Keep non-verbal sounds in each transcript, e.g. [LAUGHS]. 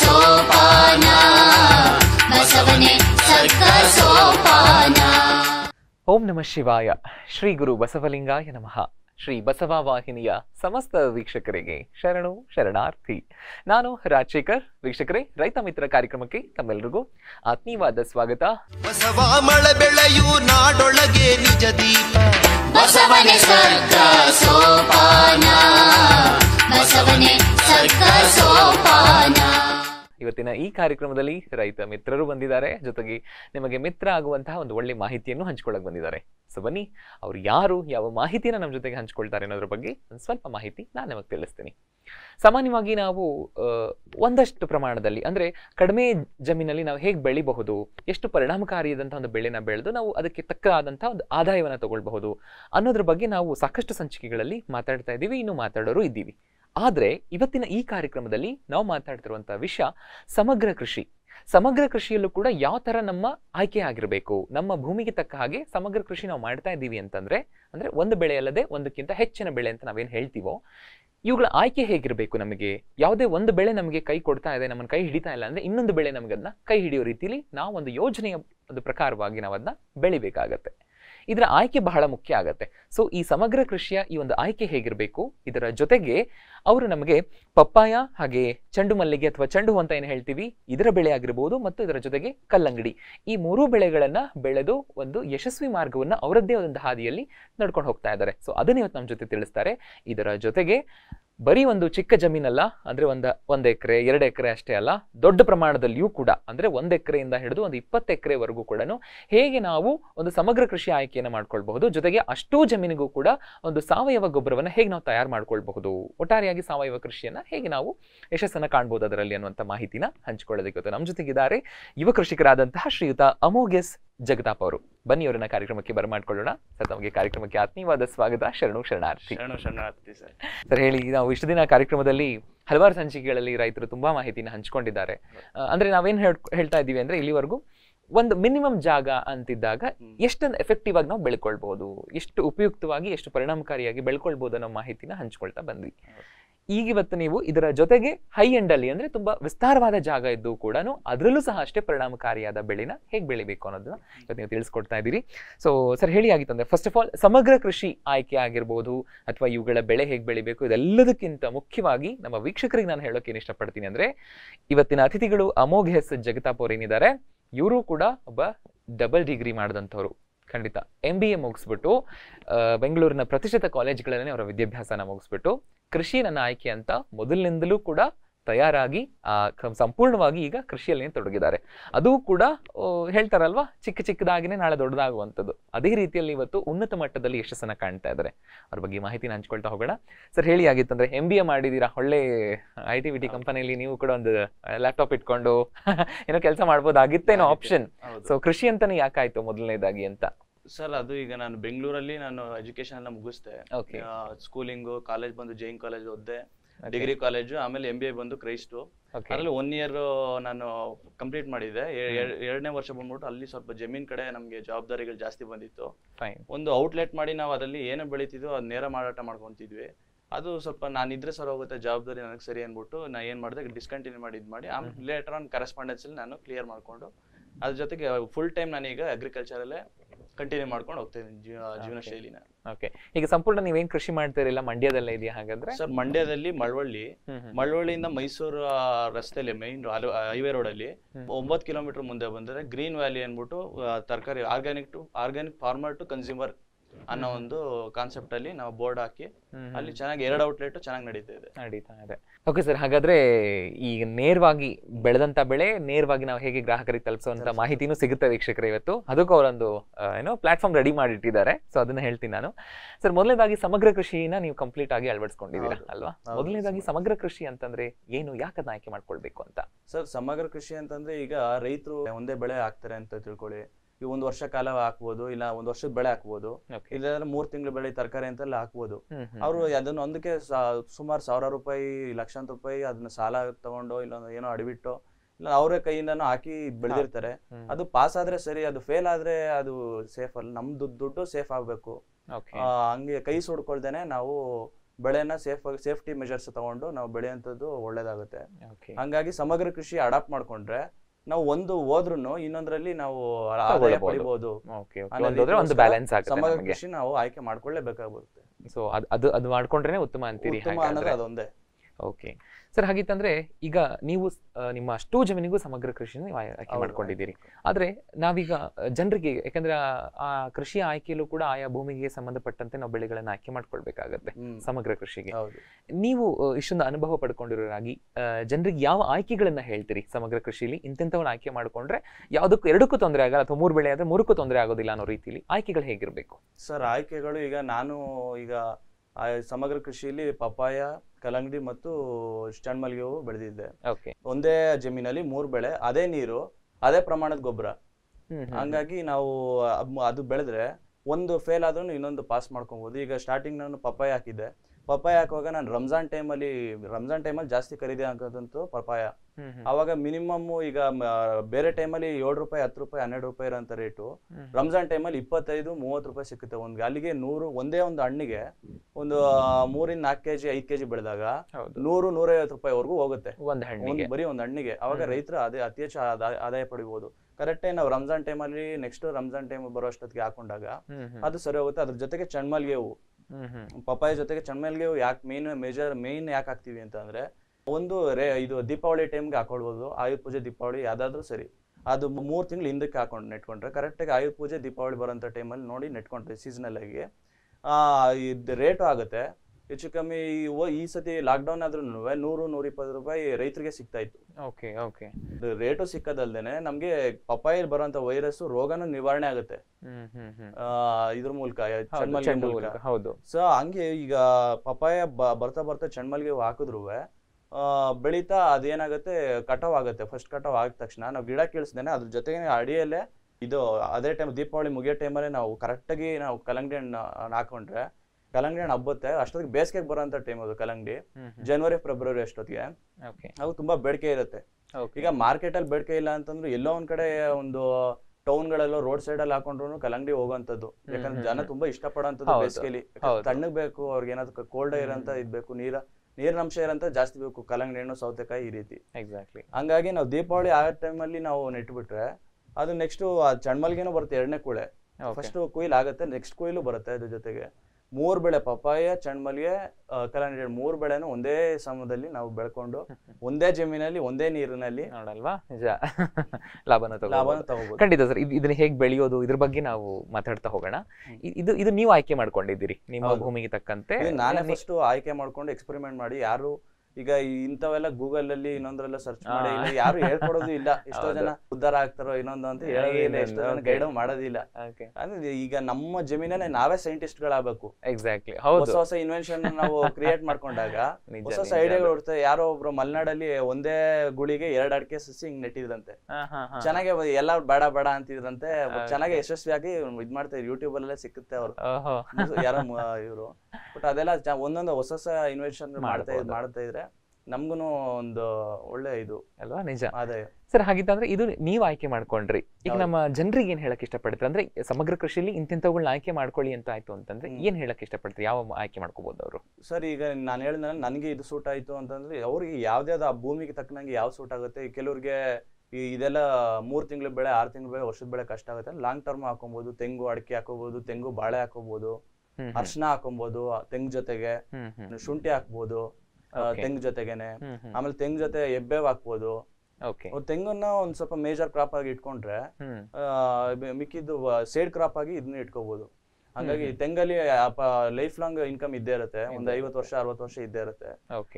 ಸೋಪಾನ ಬಸವನೆ ಸೋಪಾನ ಓಂ ನಮ ಶಿವಾಯ ಶ್ರೀ ಗುರು ಬಸವಲಿಂಗಾಯ ನಮಃ ಶ್ರೀ ಬಸವ ವಾಹಿನಿಯ ಸಮಸ್ತ ವೀಕ್ಷಕರಿಗೆ ಶರಣು ಶರಣಾರ್ಥಿ ನಾನು ರಾಜಶೇಖರ್ ವೀಕ್ಷಕರೇ ರೈತ ಮಿತ್ರ ಕಾರ್ಯಕ್ರಮಕ್ಕೆ ತಮ್ಮೆಲ್ಲರಿಗೂ ಆತ್ಮೀಯವಾದ ಸ್ವಾಗತ ಬಸವ ಮಳೆ ಬೆಳೆಯು ನಾಡೊಳಗೆ ನಿಜ ದೀಪ ಬಸವನೆ ಸ್ವರ್ಗ ಸೋಪಾನ ಬಸವನೆ ಇವತ್ತಿನ ಈ ಕಾರ್ಯಕ್ರಮದಲ್ಲಿ ರೈತ ಮಿತ್ರರು ಬಂದಿದ್ದಾರೆ ಜೊತೆಗೆ ನಿಮಗೆ ಮಿತ್ರ ಆಗುವಂತಹ ಒಂದು ಒಳ್ಳೆ ಮಾಹಿತಿಯನ್ನು ಹಂಚ್ಕೊಳ್ಳಕ್ ಬಂದಿದ್ದಾರೆ ಸೊ ಬನ್ನಿ ಅವ್ರು ಯಾರು ಯಾವ ಮಾಹಿತಿಯನ್ನು ನಮ್ಮ ಜೊತೆಗೆ ಹಂಚ್ಕೊಳ್ತಾರೆ ಅನ್ನೋದ್ರ ಬಗ್ಗೆ ಒಂದು ಸ್ವಲ್ಪ ಮಾಹಿತಿ ನಾನು ನಿಮಗೆ ತಿಳಿಸ್ತೀನಿ ಸಾಮಾನ್ಯವಾಗಿ ನಾವು ಒಂದಷ್ಟು ಪ್ರಮಾಣದಲ್ಲಿ ಅಂದ್ರೆ ಕಡಿಮೆ ಜಮೀನಲ್ಲಿ ನಾವು ಹೇಗೆ ಬೆಳಿಬಹುದು ಎಷ್ಟು ಪರಿಣಾಮಕಾರಿಯಾದಂಥ ಒಂದು ಬೆಳೆನ ಬೆಳೆದು ನಾವು ಅದಕ್ಕೆ ತಕ್ಕ ಆದಂಥ ಒಂದು ಆದಾಯವನ್ನು ತಗೊಳ್ಬಹುದು ಅನ್ನೋದ್ರ ಬಗ್ಗೆ ನಾವು ಸಾಕಷ್ಟು ಸಂಚಿಕೆಗಳಲ್ಲಿ ಮಾತಾಡ್ತಾ ಇದ್ದೀವಿ ಇನ್ನು ಮಾತಾಡೋರು ಇದ್ದೀವಿ ಆದರೆ ಇವತ್ತಿನ ಈ ಕಾರ್ಯಕ್ರಮದಲ್ಲಿ ನಾವು ಮಾತಾಡ್ತಿರುವಂಥ ವಿಷಯ ಸಮಗ್ರ ಕೃಷಿ ಸಮಗ್ರ ಕೃಷಿಯಲ್ಲೂ ಕೂಡ ಯಾವ ತರ ನಮ್ಮ ಆಯ್ಕೆ ಆಗಿರಬೇಕು ನಮ್ಮ ಭೂಮಿಗೆ ತಕ್ಕ ಹಾಗೆ ಸಮಗ್ರ ಕೃಷಿ ನಾವು ಮಾಡ್ತಾ ಇದ್ದೀವಿ ಅಂತಂದ್ರೆ ಅಂದ್ರೆ ಒಂದು ಬೆಳೆ ಅಲ್ಲದೆ ಒಂದಕ್ಕಿಂತ ಹೆಚ್ಚಿನ ಬೆಳೆ ಅಂತ ನಾವೇನು ಹೇಳ್ತೀವೋ ಇವುಗಳ ಆಯ್ಕೆ ಹೇಗಿರಬೇಕು ನಮಗೆ ಯಾವುದೇ ಒಂದು ಬೆಳೆ ನಮಗೆ ಕೈ ಕೊಡ್ತಾ ಇದೆ ನಮ್ಮನ್ನು ಕೈ ಹಿಡಿತಾ ಇಲ್ಲ ಅಂದರೆ ಇನ್ನೊಂದು ಬೆಳೆ ನಮಗೆ ಅದನ್ನ ಕೈ ಹಿಡಿಯೋ ರೀತಿಯಲ್ಲಿ ನಾವು ಒಂದು ಯೋಜನೆಯ ಒಂದು ಪ್ರಕಾರವಾಗಿ ನಾವು ಅದನ್ನ ಬೆಳಿಬೇಕಾಗತ್ತೆ ಇದರ ಆಯ್ಕೆ ಬಹಳ ಮುಖ್ಯ ಆಗತ್ತೆ ಸೊ ಈ ಸಮಗ್ರ ಕೃಷಿಯ ಈ ಒಂದು ಆಯ್ಕೆ ಹೇಗಿರಬೇಕು ಇದರ ಜೊತೆಗೆ ಅವರು ನಮಗೆ ಪಪ್ಪಾಯ ಹಾಗೆ ಚಂಡು ಮಲ್ಲಿಗೆ ಅಥವಾ ಚೆಂಡು ಅಂತ ಏನು ಹೇಳ್ತೀವಿ ಇದರ ಬೆಳೆ ಆಗಿರ್ಬೋದು ಮತ್ತು ಇದರ ಜೊತೆಗೆ ಕಲ್ಲಂಗಡಿ ಈ ಮೂರೂ ಬೆಳೆಗಳನ್ನ ಬೆಳೆದು ಒಂದು ಯಶಸ್ವಿ ಮಾರ್ಗವನ್ನು ಅವರದ್ದೇ ಒಂದು ಹಾದಿಯಲ್ಲಿ ನಡ್ಕೊಂಡು ಹೋಗ್ತಾ ಇದ್ದಾರೆ ಸೊ ಅದನ್ನ ಇವತ್ತು ನಮ್ಮ ಜೊತೆ ತಿಳಿಸ್ತಾರೆ ಇದರ ಜೊತೆಗೆ ಬರೀ ಒಂದು ಚಿಕ್ಕ ಜಮೀನಲ್ಲ ಅಂದರೆ ಒಂದು ಒಂದು ಎಕರೆ ಎರಡು ಎಕರೆ ಅಷ್ಟೇ ಅಲ್ಲ ದೊಡ್ಡ ಪ್ರಮಾಣದಲ್ಲಿಯೂ ಕೂಡ ಅಂದರೆ ಒಂದು ಎಕರೆಯಿಂದ ಹಿಡಿದು ಒಂದು ಇಪ್ಪತ್ತು ಎಕರೆವರೆಗೂ ಕೂಡ ಹೇಗೆ ನಾವು ಒಂದು ಸಮಗ್ರ ಕೃಷಿ ಆಯ್ಕೆಯನ್ನು ಮಾಡ್ಕೊಳ್ಬಹುದು ಜೊತೆಗೆ ಅಷ್ಟೂ ಜಮೀನಿಗೂ ಕೂಡ ಒಂದು ಸಾವಯವ ಗೊಬ್ಬರವನ್ನು ಹೇಗೆ ನಾವು ತಯಾರು ಮಾಡ್ಕೊಳ್ಬಹುದು ಒಟ್ಟಾರೆಯಾಗಿ ಸಾವಯವ ಕೃಷಿಯನ್ನು ಹೇಗೆ ನಾವು ಯಶಸ್ಸನ್ನು ಕಾಣ್ಬೋದು ಅದರಲ್ಲಿ ಅನ್ನುವಂಥ ಮಾಹಿತಿನ ಹಂಚಿಕೊಳ್ಳೋದಕ್ಕೆ ನಮ್ಮ ಜೊತೆಗಿದ್ದಾರೆ ಯುವ ಕೃಷಿಕರಾದಂತಹ ಶ್ರೀಯುತ ಅಮೋಗೆಸ್ ಜಗತಾಪ್ ಅವರು ಬನ್ನಿ ಅವರನ್ನ ಕಾರ್ಯಕ್ರಮಕ್ಕೆ ಬರಮಾಡ್ಕೊಳ್ಳೋಣ ಸರ್ ತಮಗೆ ಕಾರ್ಯಕ್ರಮಕ್ಕೆ ಆತ್ಮೀಯವಾದ ಸ್ವಾಗತ ಶರಣು ಶರಣಾರ್ಥಿ ಶರಣು ಶರಣಾರ್ಥಿ ಸರ್ ಸರ್ ಹೇಳಿ ನಾವು ಇಷ್ಟು ದಿನ ಕಾರ್ಯಕ್ರಮದಲ್ಲಿ ಹಲವಾರು ಸಂಚಿಕೆಗಳಲ್ಲಿ ರೈತರು ತುಂಬಾ ಮಾಹಿತಿನ ಹಂಚಿಕೊಂಡಿದ್ದಾರೆ ಅಂದ್ರೆ ನಾವೇನ್ ಹೇಳ್ತಾ ಇದ್ದೀವಿ ಅಂದ್ರೆ ಇಲ್ಲಿವರೆಗೂ ಒಂದು ಮಿನಿಮಮ್ ಜಾಗ ಅಂತಿದ್ದಾಗ ಎಷ್ಟೊಂದು ಎಫೆಕ್ಟಿವ್ ಆಗಿ ನಾವು ಬೆಳ್ಕೊಳ್ಬಹುದು ಎಷ್ಟು ಉಪಯುಕ್ತವಾಗಿ ಎಷ್ಟು ಪರಿಣಾಮಕಾರಿಯಾಗಿ ಬೆಳ್ಕೊಳ್ಬಹುದು ಅನ್ನೋ ಮಾಹಿತಿನ ಹಂಚ್ಕೊಳ್ತಾ ಬಂದ್ವಿ ಈಗ ಇವತ್ತು ನೀವು ಇದರ ಜೊತೆಗೆ ಹೈ ಎಂಡ್ ಅಲ್ಲಿ ಅಂದ್ರೆ ತುಂಬಾ ವಿಸ್ತಾರವಾದ ಜಾಗ ಇದ್ದು ಕೂಡ ಅದರಲ್ಲೂ ಸಹ ಅಷ್ಟೇ ಪರಿಣಾಮಕಾರಿಯಾದ ಬೆಳೆನ ಹೇಗೆ ಬೆಳಿಬೇಕು ಅನ್ನೋದನ್ನ ಇವತ್ತು ನೀವು ತಿಳಿಸ್ಕೊಡ್ತಾ ಇದ್ದೀರಿ ಸೊ ಸರ್ ಹೇಳಿ ಅಂದ್ರೆ ಫಸ್ಟ್ ಆಫ್ ಆಲ್ ಸಮಗ್ರ ಕೃಷಿ ಆಯ್ಕೆ ಆಗಿರ್ಬೋದು ಅಥವಾ ಇವುಗಳ ಬೆಳೆ ಹೇಗೆ ಬೆಳಿಬೇಕು ಇದೆಲ್ಲದಕ್ಕಿಂತ ಮುಖ್ಯವಾಗಿ ನಮ್ಮ ವೀಕ್ಷಕರಿಗೆ ನಾನು ಹೇಳೋಕೆ ಇಷ್ಟಪಡ್ತೀನಿ ಅಂದ್ರೆ ಇವತ್ತಿನ ಅತಿಥಿಗಳು ಅಮೋಘ ಎಸ್ ಜಗತಾಪ್ ಏನಿದ್ದಾರೆ ಇವರು ಕೂಡ ಒಬ್ಬ ಡಬಲ್ ಡಿಗ್ರಿ ಮಾಡಿದಂಥವ್ರು ಖಂಡಿತ ಎಂ ಬಿ ಎ ಮುಗಿಸ್ಬಿಟ್ಟು ಬೆಂಗಳೂರಿನ ಪ್ರತಿಷ್ಠಿತ ಕಾಲೇಜ್ಗಳಲ್ಲಿ ಅವರ ವಿದ್ಯಾಭ್ಯಾಸನ ಮುಗಿಸ್ಬಿಟ್ಟು ಕೃಷಿ ನನ್ನ ಆಯ್ಕೆ ಅಂತ ಮೊದಲಿನಿಂದಲೂ ಕೂಡ ತಯಾರಾಗಿ ಸಂಪೂರ್ಣವಾಗಿ ಈಗ ಕೃಷಿಯಲ್ಲಿ ತೊಡಗಿದ್ದಾರೆ ಅದು ಕೂಡ ಹೇಳ್ತಾರಲ್ವಾ ಚಿಕ್ಕ ಚಿಕ್ಕದಾಗಿನೇ ನಾಳೆ ದೊಡ್ಡದಾಗುವಂಥದ್ದು ಅದೇ ರೀತಿಯಲ್ಲಿ ಇವತ್ತು ಉನ್ನತ ಮಟ್ಟದಲ್ಲಿ ಯಶಸ್ಸನ್ನು ಕಾಣ್ತಾ ಇದ್ದಾರೆ ಅವ್ರ ಬಗ್ಗೆ ಮಾಹಿತಿನ ಹಂಚ್ಕೊಳ್ತಾ ಹೋಗೋಣ ಸರ್ ಹೇಳಿ ಆಗಿತ್ತಂದ್ರೆ ಎಂ ಬಿ ಎ ಮಾಡಿದ್ದೀರಾ ಒಳ್ಳೆ ಐ ಟಿ ವಿ ಟಿ ಕಂಪನಿಯಲ್ಲಿ ನೀವು ಕೂಡ ಒಂದು ಲ್ಯಾಪ್ಟಾಪ್ ಇಟ್ಕೊಂಡು [LAUGHS] ಏನೋ ಕೆಲಸ ಮಾಡ್ಬೋದಾಗಿತ್ತೇನೋ ಆಪ್ಷನ್ ಸೊ ಕೃಷಿ ಅಂತಾನೆ ಯಾಕಾಯ್ತು ಮೊದಲನೇದಾಗಿ ಅಂತ ಸರ್ ಅದು ಈಗ ನಾನು ಬೆಂಗಳೂರಲ್ಲಿ ನಾನು ಎಜುಕೇಶನ್ ಎಲ್ಲ ಮುಗಿಸ್ದೆ ಸ್ಕೂಲಿಂಗು ಕಾಲೇಜ್ ಬಂದು ಜೈನ್ ಕಾಲೇಜ್ ಓದ್ದೆ ಡಿಗ್ರಿ ಕಾಲೇಜು ಆಮೇಲೆ ಎಂ ಬಿ ಎ ಬಂದು ಕ್ರೈಸ್ಟು ಅದರಲ್ಲಿ ಒನ್ ಇಯರ್ ನಾನು ಕಂಪ್ಲೀಟ್ ಮಾಡಿದ್ದೆ ಎರಡನೇ ವರ್ಷ ಬಂದ್ಬಿಟ್ಟು ಅಲ್ಲಿ ಸ್ವಲ್ಪ ಜಮೀನ್ ಕಡೆ ನಮಗೆ ಜವಾಬ್ದಾರಿಗಳು ಜಾಸ್ತಿ ಬಂದಿತ್ತು ಒಂದು ಔಟ್ಲೆಟ್ ಮಾಡಿ ನಾವು ಅದರಲ್ಲಿ ಏನು ಬೆಳೀತಿದ್ವೋ ಅದು ನೇರ ಮಾರಾಟ ಮಾಡ್ಕೊತಿದ್ವಿ ಅದು ಸ್ವಲ್ಪ ಇದ್ರೆ ಸರ್ ಹೋಗುತ್ತೆ ಜವಾಬ್ದಾರಿ ನನಗೆ ಸರಿ ಅನ್ಬಿಟ್ಟು ನಾ ಏನು ಮಾಡಿದೆ ಡಿಸ್ಕಂಟಿನ್ಯೂ ಮಾಡಿ ಮಾಡಿ ಆಮೇಲೆ ಲೇಟರ್ ಆನ್ ಕರೆಸ್ಪಾಂಡೆನ್ಸಲ್ಲಿ ನಾನು ಕ್ಲಿಯರ್ ಮಾಡಿಕೊಂಡು ಅದ್ರ ಜೊತೆಗೆ ಫುಲ್ ಟೈಮ್ ನಾನೀಗ ಅಗ್ರಿಕಲ್ಚರಲ್ಲೇ ಕಂಟಿನ್ಯೂ ಮಾಡ್ಕೊಂಡು ಹೋಗ್ತಾ ಇದ್ದೀನಿ ಜೀವನ ಶೈಲಿನ ಓಕೆ ಈಗ ಸಂಪೂರ್ಣ ನೀವೇನ್ ಕೃಷಿ ಮಾಡ್ತಿರಲಿಲ್ಲ ಮಂಡ್ಯದಲ್ಲೇ ಇದೆಯಾ ಹಾಗಾದ್ರೆ ಸರ್ ಮಂಡ್ಯದಲ್ಲಿ ಮಳವಳ್ಳಿ ಮಳವಳ್ಳಿಯಿಂದ ಮೈಸೂರು ರಸ್ತೆಯಲ್ಲಿ ಮೈನ್ ಹೈವೇ ರೋಡ್ ಅಲ್ಲಿ ಒಂಬತ್ತು ಕಿಲೋಮೀಟರ್ ಮುಂದೆ ಬಂದ್ರೆ ಗ್ರೀನ್ ವ್ಯಾಲಿ ಅನ್ಬಿಟ್ಟು ತರಕಾರಿ organic to organic farmer to consumer ಅನ್ನೋ ಒಂದು ಕಾನ್ಸೆಪ್ಟ್ ಅಲ್ಲಿ ನಾವು ಬೋರ್ಡ್ ಹಾಕಿ ಅಲ್ಲಿ ಚೆನ್ನಾಗಿ ಎರಡು ಔಟ್ಲೆಟ್ ಚೆನ್ನಾಗಿ ನಡೀತಾ ಇದೆ ನಡೀತಾ ಇದೆ ಓಕೆ ಸರ್ ಹಾಗಾದ್ರೆ ಈ ನೇರವಾಗಿ ಬೆಳೆದಂತ ಬೆಳೆ ನೇರವಾಗಿ ನಾವು ಹೇಗೆ ಗ್ರಾಹಕರಿಗೆ ತಲುಪಿಸುವಂತ ಮಾಹಿತಿನೂ ಸಿಗುತ್ತೆ ವೀಕ್ಷಕರು ಇವತ್ತು ಅದಕ್ಕೂ ಅವರೊಂದು ಏನೋ ಪ್ಲಾಟ್ಫಾರ್ಮ್ ರೆಡಿ ಮಾಡಿಟ್ಟಿದ್ದಾರೆ ಸೊ ಅದನ್ನ ಹೇಳ್ತೀನಿ ನಾನು ಸರ್ ಮೊದಲನೇದಾಗಿ ಸಮಗ್ರ ಕೃಷಿನ ನೀವು ಕಂಪ್ಲೀಟ್ ಆಗಿ ಅಳವಡಿಸ್ಕೊಂಡಿದ್ದೀರಾ ಅಲ್ವಾ ಮೊದಲನೇದಾಗಿ ಸಮಗ್ರ ಕೃಷಿ ಅಂತಂದ್ರೆ ಏನು ಯಾಕೆ ಆಯ್ಕೆ ಮಾಡ್ಕೊಳ್ಬೇಕು ಅಂತ ಸರ್ ಸಮಗ್ರ ಕೃಷಿ ಅಂತಂದ್ರೆ ಈಗ ರೈತರು ಒಂದೇ ಬೆಳೆ ಹಾಕ್ತಾರೆ ಅಂತ ತಿಳ್ಕೊಳ್ಳಿ ಈ ಒಂದು ವರ್ಷ ಕಾಲ ಹಾಕ್ಬೋದು ಇಲ್ಲ ಒಂದು ವರ್ಷದ ಬೆಳೆ ಹಾಕ್ಬೋದು ಇಲ್ಲ ಮೂರ್ ತಿಂಗಳ ಬೆಳೆ ತರಕಾರಿ ಅಂತೆಲ್ಲ ಹಾಕ್ಬೋದು ಅವರು ಅದನ್ನ ಒಂದಕ್ಕೆ ಸುಮಾರು ಸಾವಿರ ರೂಪಾಯಿ ಲಕ್ಷಾಂತರ ರೂಪಾಯಿ ಅದನ್ನ ಸಾಲ ತಗೊಂಡು ಇಲ್ಲ ಏನೋ ಅಡಿಬಿಟ್ಟು ಇಲ್ಲ ಅವರ ಕೈಯಿಂದನೂ ಹಾಕಿ ಬೆಳೆದಿರ್ತಾರೆ ಅದು ಪಾಸ್ ಆದ್ರೆ ಸರಿ ಅದು ಫೇಲ್ ಆದ್ರೆ ಅದು ಸೇಫ್ ಅಲ್ಲ ನಮ್ದು ದುಡ್ಡು ಸೇಫ್ ಆಗ್ಬೇಕು ಹಂಗೆ ಕೈ ಸುಡ್ಕೊಳ್ದೇನೆ ನಾವು ಬೆಳೆನ ಸೇಫ್ ಸೇಫ್ಟಿ ಮೆಜರ್ಸ್ ತಗೊಂಡು ನಾವು ಬೆಳೆಯಂತದ್ದು ಒಳ್ಳೇದಾಗುತ್ತೆ ಹಂಗಾಗಿ ಸಮಗ್ರ ಕೃಷಿ ಅಡಾಪ್ಟ್ ಮಾಡ್ಕೊಂಡ್ರೆ ನಾವು ಒಂದು ಹೋದ್ರು ಇನ್ನೊಂದ್ರಲ್ಲಿ ನಾವು ಒಂದು ಬ್ಯಾಲೆನ್ಸ್ ಕೃಷಿ ನಾವು ಆಯ್ಕೆ ಮಾಡ್ಕೊಳ್ಳೇಬೇಕಾಗುತ್ತೆ ಸೊ ಅದು ಅದು ಮಾಡ್ಕೊಂಡ್ರೆ ಉತ್ತಮ ಅಂತೀರಿ ಅದೊಂದೇ ಓಕೆ ಸರ್ ಹಾಗಿತ್ತಂದ್ರೆ ಈಗ ನೀವು ನಿಮ್ಮ ಅಷ್ಟೋ ಜಮೀನಿಗೂ ಸಮಗ್ರ ಕೃಷಿ ಆಯ್ಕೆ ಮಾಡ್ಕೊಂಡಿದ್ದೀರಿ ಆದ್ರೆ ನಾವೀಗ ಜನರಿಗೆ ಯಾಕಂದ್ರೆ ಆ ಕೃಷಿ ಆಯ್ಕೆಯಲ್ಲೂ ಕೂಡ ಆಯಾ ಭೂಮಿಗೆ ಸಂಬಂಧಪಟ್ಟಂತೆ ನಾವು ಬೆಳೆಗಳನ್ನ ಆಯ್ಕೆ ಮಾಡ್ಕೊಳ್ಬೇಕಾಗತ್ತೆ ಸಮಗ್ರ ಕೃಷಿಗೆ ನೀವು ಇಷ್ಟೊಂದು ಅನುಭವ ಪಡ್ಕೊಂಡಿರೋರಾಗಿ ಜನರಿಗೆ ಯಾವ ಆಯ್ಕೆಗಳನ್ನ ಹೇಳ್ತೀರಿ ಸಮಗ್ರ ಕೃಷಿಲಿ ಇಂತೆಂಥವನ್ನ ಆಯ್ಕೆ ಮಾಡ್ಕೊಂಡ್ರೆ ಯಾವುದಕ್ಕೂ ಎರಡಕ್ಕೂ ತೊಂದರೆ ಆಗಲ್ಲ ಅಥವಾ ಮೂರು ಬೆಳೆ ಆದ್ರೆ ಮೂರಕ್ಕೂ ತೊಂದರೆ ಆಗೋದಿಲ್ಲ ಅನ್ನೋ ರೀತಿಯಲ್ಲಿ ಆಯ್ಕೆಗಳು ಹೇಗಿರಬೇಕು ಸರ್ ಆಯ್ಕೆಗಳು ಈಗ ನಾನು ಈಗ ಆ ಸಮಗ್ರ ಕೃಷಿಯಲ್ಲಿ ಪಪ್ಪಾಯ ಕಲಂಗಡಿ ಮತ್ತು ಸ್ಟ್ಯಾಂಡ್ ಮಲ್ಲಿಗೆ ಹೂವು ಬೆಳೆದಿದ್ದೆ ಒಂದೇ ಜಮೀನಲ್ಲಿ ಮೂರ್ ಬೆಳೆ ಅದೇ ನೀರು ಅದೇ ಪ್ರಮಾಣದ ಗೊಬ್ಬರ ಹಂಗಾಗಿ ನಾವು ಅದು ಬೆಳೆದ್ರೆ ಒಂದು ಫೇಲ್ ಆದ್ರೂ ಇನ್ನೊಂದು ಪಾಸ್ ಮಾಡ್ಕೊಬಹುದು ಈಗ ಸ್ಟಾರ್ಟಿಂಗ್ ನಾನು ಪಪ್ಪಾಯ ಹಾಕಿದ್ದೆ ಪಪ್ಪಾಯ ಹಾಕುವಾಗ ನಾನು ರಂಜಾನ್ ಟೈಮಲ್ಲಿ ರಂಜಾನ್ ಟೈಮಲ್ಲಿ ಜಾಸ್ತಿ ಖರೀದಿ ಆಗೋದಂತು ಪಪ್ಪಾಯ ಅವಾಗ ಮಿನಿಮಮ್ ಈಗ ಬೇರೆ ಟೈಮಲ್ಲಿ ಏಳು ರೂಪಾಯಿ ಹತ್ತು ರೂಪಾಯಿ ಹನ್ನೆರಡು ರೂಪಾಯಿ ಇರೋಂತ ರೇಟು ರಂಜಾನ್ ಟೈಮಲ್ಲಿ ಇಪ್ಪತ್ತೈದು ಮೂವತ್ತು ರೂಪಾಯಿ ಸಿಕ್ಕುತ್ತೆ ಒಂದು ಅಲ್ಲಿಗೆ ನೂರು ಒಂದೇ ಒಂದು ಹಣ್ಣಿಗೆ ಒಂದು ಮೂರಿಂದ ನಾಲ್ಕು ಕೆಜಿ ಐದು ಕೆಜಿ ಬೆಳೆದಾಗ ನೂರು ನೂರೈವತ್ತು ರೂಪಾಯಿವರೆಗೂ ಹೋಗುತ್ತೆ ಒಂದು ಬರೀ ಒಂದು ಹಣ್ಣಿಗೆ ಅವಾಗ ರೈತರು ಅದೇ ಅತಿ ಹೆಚ್ಚು ಆದಾಯ ಪಡಿಬಹುದು ಕರೆಕ್ಟ್ ನಾವು ರಂಜಾನ್ ಟೈಮಲ್ಲಿ ನೆಕ್ಸ್ಟ್ ರಂಜಾನ್ ಟೈಮ್ ಬರೋ ಅಷ್ಟೊತ್ತಿಗೆ ಹಾಕೊಂಡಾಗ ಅದು ಸರಿ ಹೋಗುತ್ತೆ ಅದ್ರ ಜೊತೆಗೆ ಚಂಡ್ಮಲ್ಗೆ ಹೂವು ಪಪ್ಪಾಯ ಜೊತೆಗೆ ಚಣ್ಮೇಲ್ಗೆ ಯಾಕೆ ಮೇನ್ ಮೇಜರ್ ಮೇನ್ ಯಾಕೆ ಹಾಕ್ತೀವಿ ಅಂತಂದ್ರೆ ಒಂದು ರೇ ಇದು ದೀಪಾವಳಿ ಟೈಮ್ಗೆ ಹಾಕೊಳ್ಬೋದು ಆಯುರ್ ಪೂಜೆ ದೀಪಾವಳಿ ಯಾವ್ದಾದ್ರೂ ಸರಿ ಅದು ಮೂರು ತಿಂಗಳು ಹಿಂದಕ್ಕೆ ಹಾಕೊಂಡು ನೆಟ್ಕೊಂಡ್ರೆ ಕರೆಕ್ಟಾಗಿ ಆಯುರ್ ಪೂಜೆ ದೀಪಾವಳಿ ಬರೋಂಥ ಟೈಮಲ್ಲಿ ನೋಡಿ ನೆಟ್ಕೊಂಡ್ರೆ ಸೀಸನಲ್ ಆಗಿ ಇದು ರೇಟು ಆಗುತ್ತೆ ಹೆಚ್ಚು ಕಮ್ಮಿ ಈ ಸತಿ ಲಾಕ್ಡೌನ್ ಆದ್ರೂ ನೂರು ನೂರ ಇಪ್ಪತ್ತು ರೂಪಾಯಿ ರೈತರಿಗೆ ಸಿಗ್ತಾ ಇತ್ತು ಓಕೆ ಓಕೆ ರೇಟು ಸಿಕ್ಕದಲ್ದೇನೆ ನಮ್ಗೆ ಪಪ್ಪಾಯಲ್ಲಿ ಬರುವಂತ ವೈರಸ್ ರೋಗನೂ ನಿವಾರಣೆ ಆಗುತ್ತೆ ಇದ್ರ ಮೂಲಕ ಹೌದು ಸೊ ಹಂಗೆ ಈಗ ಪಪ್ಪಾಯ ಬರ್ತಾ ಬರ್ತಾ ಚಂಡ್ಮಲ್ಗೆ ಹಾಕಿದ್ರು ಬೆಳೀತಾ ಅದೇನಾಗುತ್ತೆ ಕಟಾವ್ ಆಗುತ್ತೆ ಫಸ್ಟ್ ಕಟಾವ್ ಆಗಿದ ತಕ್ಷಣ ನಾವು ಗಿಡ ಕೇಳಿಸ್ದೇನೆ ಅದ್ರ ಜೊತೆಗೆ ಅಡಿಯಲ್ಲೇ ಇದು ಅದೇ ಟೈಮ್ ದೀಪಾವಳಿ ಮುಗಿಯೋ ಟೈಮಲ್ಲೇ ನಾವು ಕರೆಕ್ಟಾಗಿ ನಾವು ಕಲಂಗಡಿ ಹಣ್ಣು ಹಾಕೊಂಡ್ರೆ ಕಲಂಗಡಿ ಹಣ್ಣು ಹಬ್ಬತ್ತೆ ಅಷ್ಟೊತ್ತಿಗೆ ಬೇಸಿಗೆ ಬರೋಂಥ ಟೈಮ್ ಅದು ಕಲಂಗಡಿ ಜನವರಿ ಫೆಬ್ರವರಿ ಅಷ್ಟೊತ್ತಿಗೆ ಅವು ತುಂಬಾ ಬೇಡಿಕೆ ಇರುತ್ತೆ ಈಗ ಮಾರ್ಕೆಟ್ ಅಲ್ಲಿ ಬೇಡಿಕೆ ಇಲ್ಲ ಅಂತಂದ್ರೆ ಎಲ್ಲೋ ಒಂದ್ ಕಡೆ ಒಂದು ಟೌನ್ ಗಳಲ್ಲೋ ರೋಡ್ ಸೈಡ್ ಅಲ್ಲಿ ಹಾಕೊಂಡ್ರು ಕಲಂಗಡಿ ಹೋಗುವಂತದ್ದು ಯಾಕಂದ್ರೆ ಜನ ತುಂಬಾ ಇಷ್ಟಪಡುವಂತದ್ದು ಬೇಸಿಗೆಲಿ ತಣ್ಣಗ್ ಬೇಕು ಅವ್ರಿಗೆ ಏನಾದ್ರು ಕೋಲ್ಡ್ ಇರೋಂತ ಇದ್ಬೇಕು ನೀರ ನೀರಿನ ಅಂಶ ಇರಂತ ಜಾಸ್ತಿ ಬೇಕು ಕಲಂಗಡಿ ಹಣ್ಣು ಸೌತೆಕಾಯಿ ಈ ರೀತಿ ಎಕ್ಸಾಕ್ಟ್ಲಿ ಹಂಗಾಗಿ ನಾವು ದೀಪಾವಳಿ ಆ ಟೈಮಲ್ಲಿ ನಾವು ನೆಟ್ಬಿಟ್ರೆ ಅದು ನೆಕ್ಸ್ಟ್ ಚಣ್ಮಲ್ಗೆನೂ ಬರುತ್ತೆ ಎರಡನೇ ಕೂಳೆ ಫಸ್ಟ್ ಕುಯಿಲ್ ಆಗುತ್ತೆ ನೆಕ್ಸ್ಟ್ ಕುಯಿಲು ಬರುತ್ತೆ ಅದ್ರ ಜೊತೆಗೆ ಮೂರು ಬೆಳೆ ಪಪ್ಪಾಯ ಚಂಡ್ಮಲ್ಗೆ ಕಲಂಗಡಿ ಮೂರು ಬೆಳೆನೂ ಒಂದೇ ಸಮಯದಲ್ಲಿ ನಾವು ಬೆಳ್ಕೊಂಡು [LAUGHS] ಒಂದೇ ಜಮೀನಲ್ಲಿ ಒಂದೇ ನೀರಿನಲ್ಲಿ ನೋಡಲ್ವಾ ನಿಜ [LAUGHS] ಲಾಭನ ತಗೋಬಹುದು ಖಂಡಿತ ಸರ್ ಇದನ್ನ ಹೇಗೆ ಬೆಳೆಯೋದು ಇದ್ರ ಬಗ್ಗೆ ನಾವು ಮಾತಾಡ್ತಾ ಹೋಗೋಣ ಇದು ಇದು ನೀವು ಆಯ್ಕೆ ಮಾಡ್ಕೊಂಡಿದ್ದೀರಿ ನಿಮ್ಮ ಭೂಮಿಗೆ ತಕ್ಕಂತೆ ನಾನೇ ಫಸ್ಟ್ ಆಯ್ಕೆ ಮಾಡ್ಕೊಂಡು ಎಕ್ಸ್ಪೆರಿಮೆಂಟ್ ಮಾಡಿ ಯಾರು ಈಗ ಇಂಥವೆಲ್ಲ ಗೂಗಲ್ ಅಲ್ಲಿ ಇನ್ನೊಂದ್ರೆಲ್ಲ ಸರ್ಚ್ ಮಾಡಿ ಯಾರು ಹೇಳ್ಕೊಡೋದು ಇಲ್ಲ [LAUGHS] ಎಷ್ಟೋ ಜನ ಉದ್ದಾರ ಆಗ್ತಾರೋ ಇನ್ನೊಂದು ಅಂತ ಗೈಡ್ ಮಾಡೋದಿಲ್ಲ ಅಂದ್ರೆ ಈಗ ನಮ್ಮ ಜಮೀನೇ ನಾವೇ ಸೈಂಟಿಸ್ಟ್ ಗಳಾಗಬೇಕು ಎಕ್ಸಾಕ್ಟ್ಲಿ ಹೊಸ ಹೊಸ ಇನ್ವೆನ್ಷನ್ ನಾವು ಕ್ರಿಯೇಟ್ [LAUGHS] ಮಾಡ್ಕೊಂಡಾಗ ಹೊಸ ಹೊಸ ಐಡಿಯಾಗಳು ಹೊಡ್ತಾ ಯಾರೋ ಒಬ್ರು ಮಲ್ನಾಡಲ್ಲಿ ಒಂದೇ ಗುಳಿಗೆ ಎರಡ್ ಅಡಿಕೆ ಸಸಿ ಹಿಂಗ್ ನೆಟ್ಟಿದ್ರಂತೆ ಚೆನ್ನಾಗೆ ಎಲ್ಲ ಬೇಡ ಬೇಡ ಅಂತಿದ್ರಂತೆ ಚೆನ್ನಾಗಿ ಯಶಸ್ವಿಯಾಗಿ ಇದ್ ಮಾಡ್ತಾರೆ ಯೂಟ್ಯೂಬ್ ಅಲ್ಲೇ ಸಿಕ್ಕುತ್ತೆ ಅವ್ರು ಯಾರೋ ಇವ್ರು ಬಟ್ ಅದೆಲ್ಲ ಒಂದೊಂದು ಹೊಸ ಹೊಸ ಇನ್ವೆಷನ್ ಮಾಡ್ತಾ ಮಾಡ್ತಾ ಇದ್ರೆ ನಮ್ಗುನು ಒಂದು ಒಳ್ಳೆ ಇದು ಅಲ್ವಾ ನಿಜ ಆದಾಯ ಸರ್ ಅಂದ್ರೆ ಇದು ನೀವು ಆಯ್ಕೆ ಮಾಡ್ಕೊಂಡ್ರಿ ಈಗ ನಮ್ಮ ಜನರಿಗೆ ಏನ್ ಹೇಳಕ್ ಇಷ್ಟಪಡ್ತೀರಿ ಅಂದ್ರೆ ಸಮಗ್ರ ಕೃಷಿಯಲ್ಲಿ ಇಂತಿಂತವುಗಳನ್ನ ಆಯ್ಕೆ ಮಾಡ್ಕೊಳ್ಳಿ ಅಂತ ಆಯ್ತು ಅಂತಂದ್ರೆ ಏನ್ ಹೇಳಕ್ ಇಷ್ಟಪಡ್ತೀರಿ ಯಾವ ಆಯ್ಕೆ ಮಾಡ್ಕೋಬಹುದು ಅವರು ಸರ್ ಈಗ ನಾನು ಹೇಳಿದ್ರೆ ನನಗೆ ಇದು ಸೂಟ್ ಆಯ್ತು ಅಂತಂದ್ರೆ ಅವ್ರಿಗೆ ಯಾವ್ದಾವ್ದು ಆ ಭೂಮಿಗೆ ತಕ್ಕನಂಗೆ ಯಾವ ಸೂಟ್ ಆಗುತ್ತೆ ಕೆಲವ್ರಿಗೆ ಇದೆಲ್ಲ ಮೂರ್ ತಿಂಗಳ ಬೆಳೆ ಆರು ತಿಂಗಳ ಬೆಳೆ ವರ್ಷದ ಬೆಳೆ ಕಷ್ಟ ಆಗುತ್ತೆ ಲಾಂಗ್ ಟರ್ಮ್ ಹಾಕೊಬಹುದು ತೆಂಗು ಅಡಿಕೆ ಹಾಕೋಬಹುದು ತೆಂಗು ಬಾಳೆ ಹಾಕೋಬಹುದು ಅರ್ಶನ ಹಾಕೊಬಹುದು ತೆಂಗ್ ಜೊತೆಗೆ ಶುಂಠಿ ಹಾಕ್ಬೋದು ತೆಂಗ್ ಜೊತೆಗೆನೆ ಆಮೇಲೆ ತೆಂಗ್ ಜೊತೆ ಎಬ್ಬೇವ್ ಹಾಕ್ಬೋದು ತೆಂಗನ್ನ ಒಂದ್ ಸ್ವಲ್ಪ ಮೇಜರ್ ಕ್ರಾಪ್ ಆಗಿ ಇಟ್ಕೊಂಡ್ರೆ ಮಿಕ್ಕಿದ್ದು ಸೇಡ್ ಕ್ರಾಪ್ ಆಗಿ ಇದನ್ನ ಇಟ್ಕೋಬಹುದು ಹಂಗಾಗಿ ತೆಂಗಲ್ಲಿ ಲೈಫ್ ಲಾಂಗ್ ಇನ್ಕಮ್ ಇದ್ದೇ ಇರುತ್ತೆ ಒಂದ್ ಐವತ್ ವರ್ಷ ಅರವತ್ ವರ್ಷ ಇದ್ದೇ ಇರುತ್ತೆ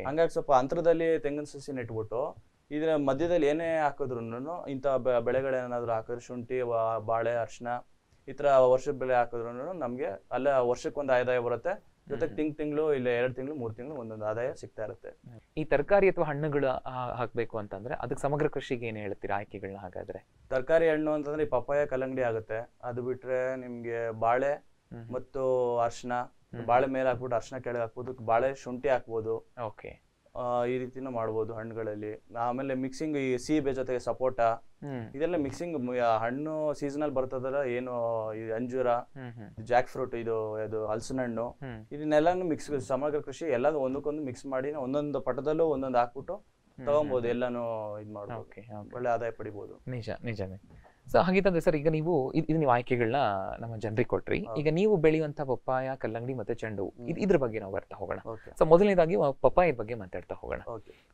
ಹಂಗಾಗಿ ಸ್ವಲ್ಪ ಅಂತರದಲ್ಲಿ ತೆಂಗಿನ ಸಸಿ ನೆಟ್ಬಿಟ್ಟು ಇದ್ರ ಮಧ್ಯದಲ್ಲಿ ಏನೇ ಹಾಕಿದ್ರು ಇಂತ ಬೆಳೆಗಳೇನಾದ್ರು ಹಾಕಿದ್ರೆ ಶುಂಠಿ ಬಾಳೆ ಅರ್ಶನ ಈ ತರ ವರ್ಷದ ಬೆಳೆ ಹಾಕಿದ್ರು ನಮಗೆ ಅಲ್ಲ ವರ್ಷಕ್ಕೊಂದು ಆದಾಯ ಬರುತ್ತೆ ಜೊತೆಗೆ ತಿಂಗ್ ತಿಂಗಳು ಇಲ್ಲ ಎರಡ್ ತಿಂಗಳು ಮೂರ್ ತಿಂಗಳು ಒಂದೊಂದು ಆದಾಯ ಸಿಗ್ತಾ ಇರುತ್ತೆ ಈ ತರಕಾರಿ ಅಥವಾ ಹಣ್ಣುಗಳು ಹಾಕಬೇಕು ಅಂತಂದ್ರೆ ಅದಕ್ಕೆ ಸಮಗ್ರ ಕೃಷಿಗೆ ಏನ್ ಹೇಳ್ತೀರಾ ಆಯ್ಕೆಗಳನ್ನ ಹಾಗಾದ್ರೆ ತರಕಾರಿ ಹಣ್ಣು ಅಂತಂದ್ರೆ ಈ ಪಪ್ಪಾಯ ಕಲ್ಲಂಗಡಿ ಆಗುತ್ತೆ ಅದು ಬಿಟ್ರೆ ನಿಮ್ಗೆ ಬಾಳೆ ಮತ್ತು ಅರ್ಶನ ಬಾಳೆ ಮೇಲೆ ಹಾಕ್ಬಿಟ್ಟು ಅರ್ಶನ ಕೆಳಗೆ ಹಾಕ್ಬೋದು ಬಾಳೆ ಶುಂಠಿ ಹಾಕ್ಬೋದು ಓಕೆ ಈ ರೀತಿನ ಮಾಡ್ಬೋದು ಹಣ್ಣುಗಳಲ್ಲಿ ಆಮೇಲೆ ಮಿಕ್ಸಿಂಗ್ ಈ ಸೀಬೆ ಜೊತೆಗೆ ಸಪೋಟ ಇದೆಲ್ಲ ಮಿಕ್ಸಿಂಗ್ ಹಣ್ಣು ಸೀಸನಲ್ ಬರ್ತದಲ್ಲ ಏನು ಅಂಜೂರ ಜಾಕ್ ಫ್ರೂಟ್ ಇದು ಅದು ಹಲಸಿನ ಹಣ್ಣು ಇದನ್ನೆಲ್ಲಾನು ಮಿಕ್ಸ್ ಸಮಗ್ರ ಕೃಷಿ ಎಲ್ಲ ಒಂದಕ್ಕೊಂದು ಮಿಕ್ಸ್ ಮಾಡಿ ಒಂದೊಂದು ಪಟದಲ್ಲೂ ಒಂದೊಂದು ಹಾಕ್ಬಿಟ್ಟು ತಗೊಂಬೋದು ಎಲ್ಲಾನು ಇದ್ ಮಾಡ್ಬೋದು ಒಳ್ಳೆ ಆದಾಯ ಪಡಿಬೋದು ನಿಜ ನಿಜ ಸೊ ಅಂದ್ರೆ ಸರ್ ಈಗ ನೀವು ಇದು ನೀವು ಆಯ್ಕೆಗಳನ್ನ ನಮ್ಮ ಜನರಿಗೆ ಕೊಟ್ರಿ ಈಗ ನೀವು ಬೆಳೆಯುವಂತ ಪಪ್ಪಾಯ ಕಲ್ಲಂಗಡಿ ಮತ್ತೆ ಚೆಂಡು ಇದ್ರ ಬಗ್ಗೆ ನಾವು ಬರ್ತಾ ಹೋಗೋಣ ಸೊ ಮೊದಲನೇದಾಗಿ ಪಪ್ಪಾಯ ಬಗ್ಗೆ ಮಾತಾಡ್ತಾ ಹೋಗೋಣ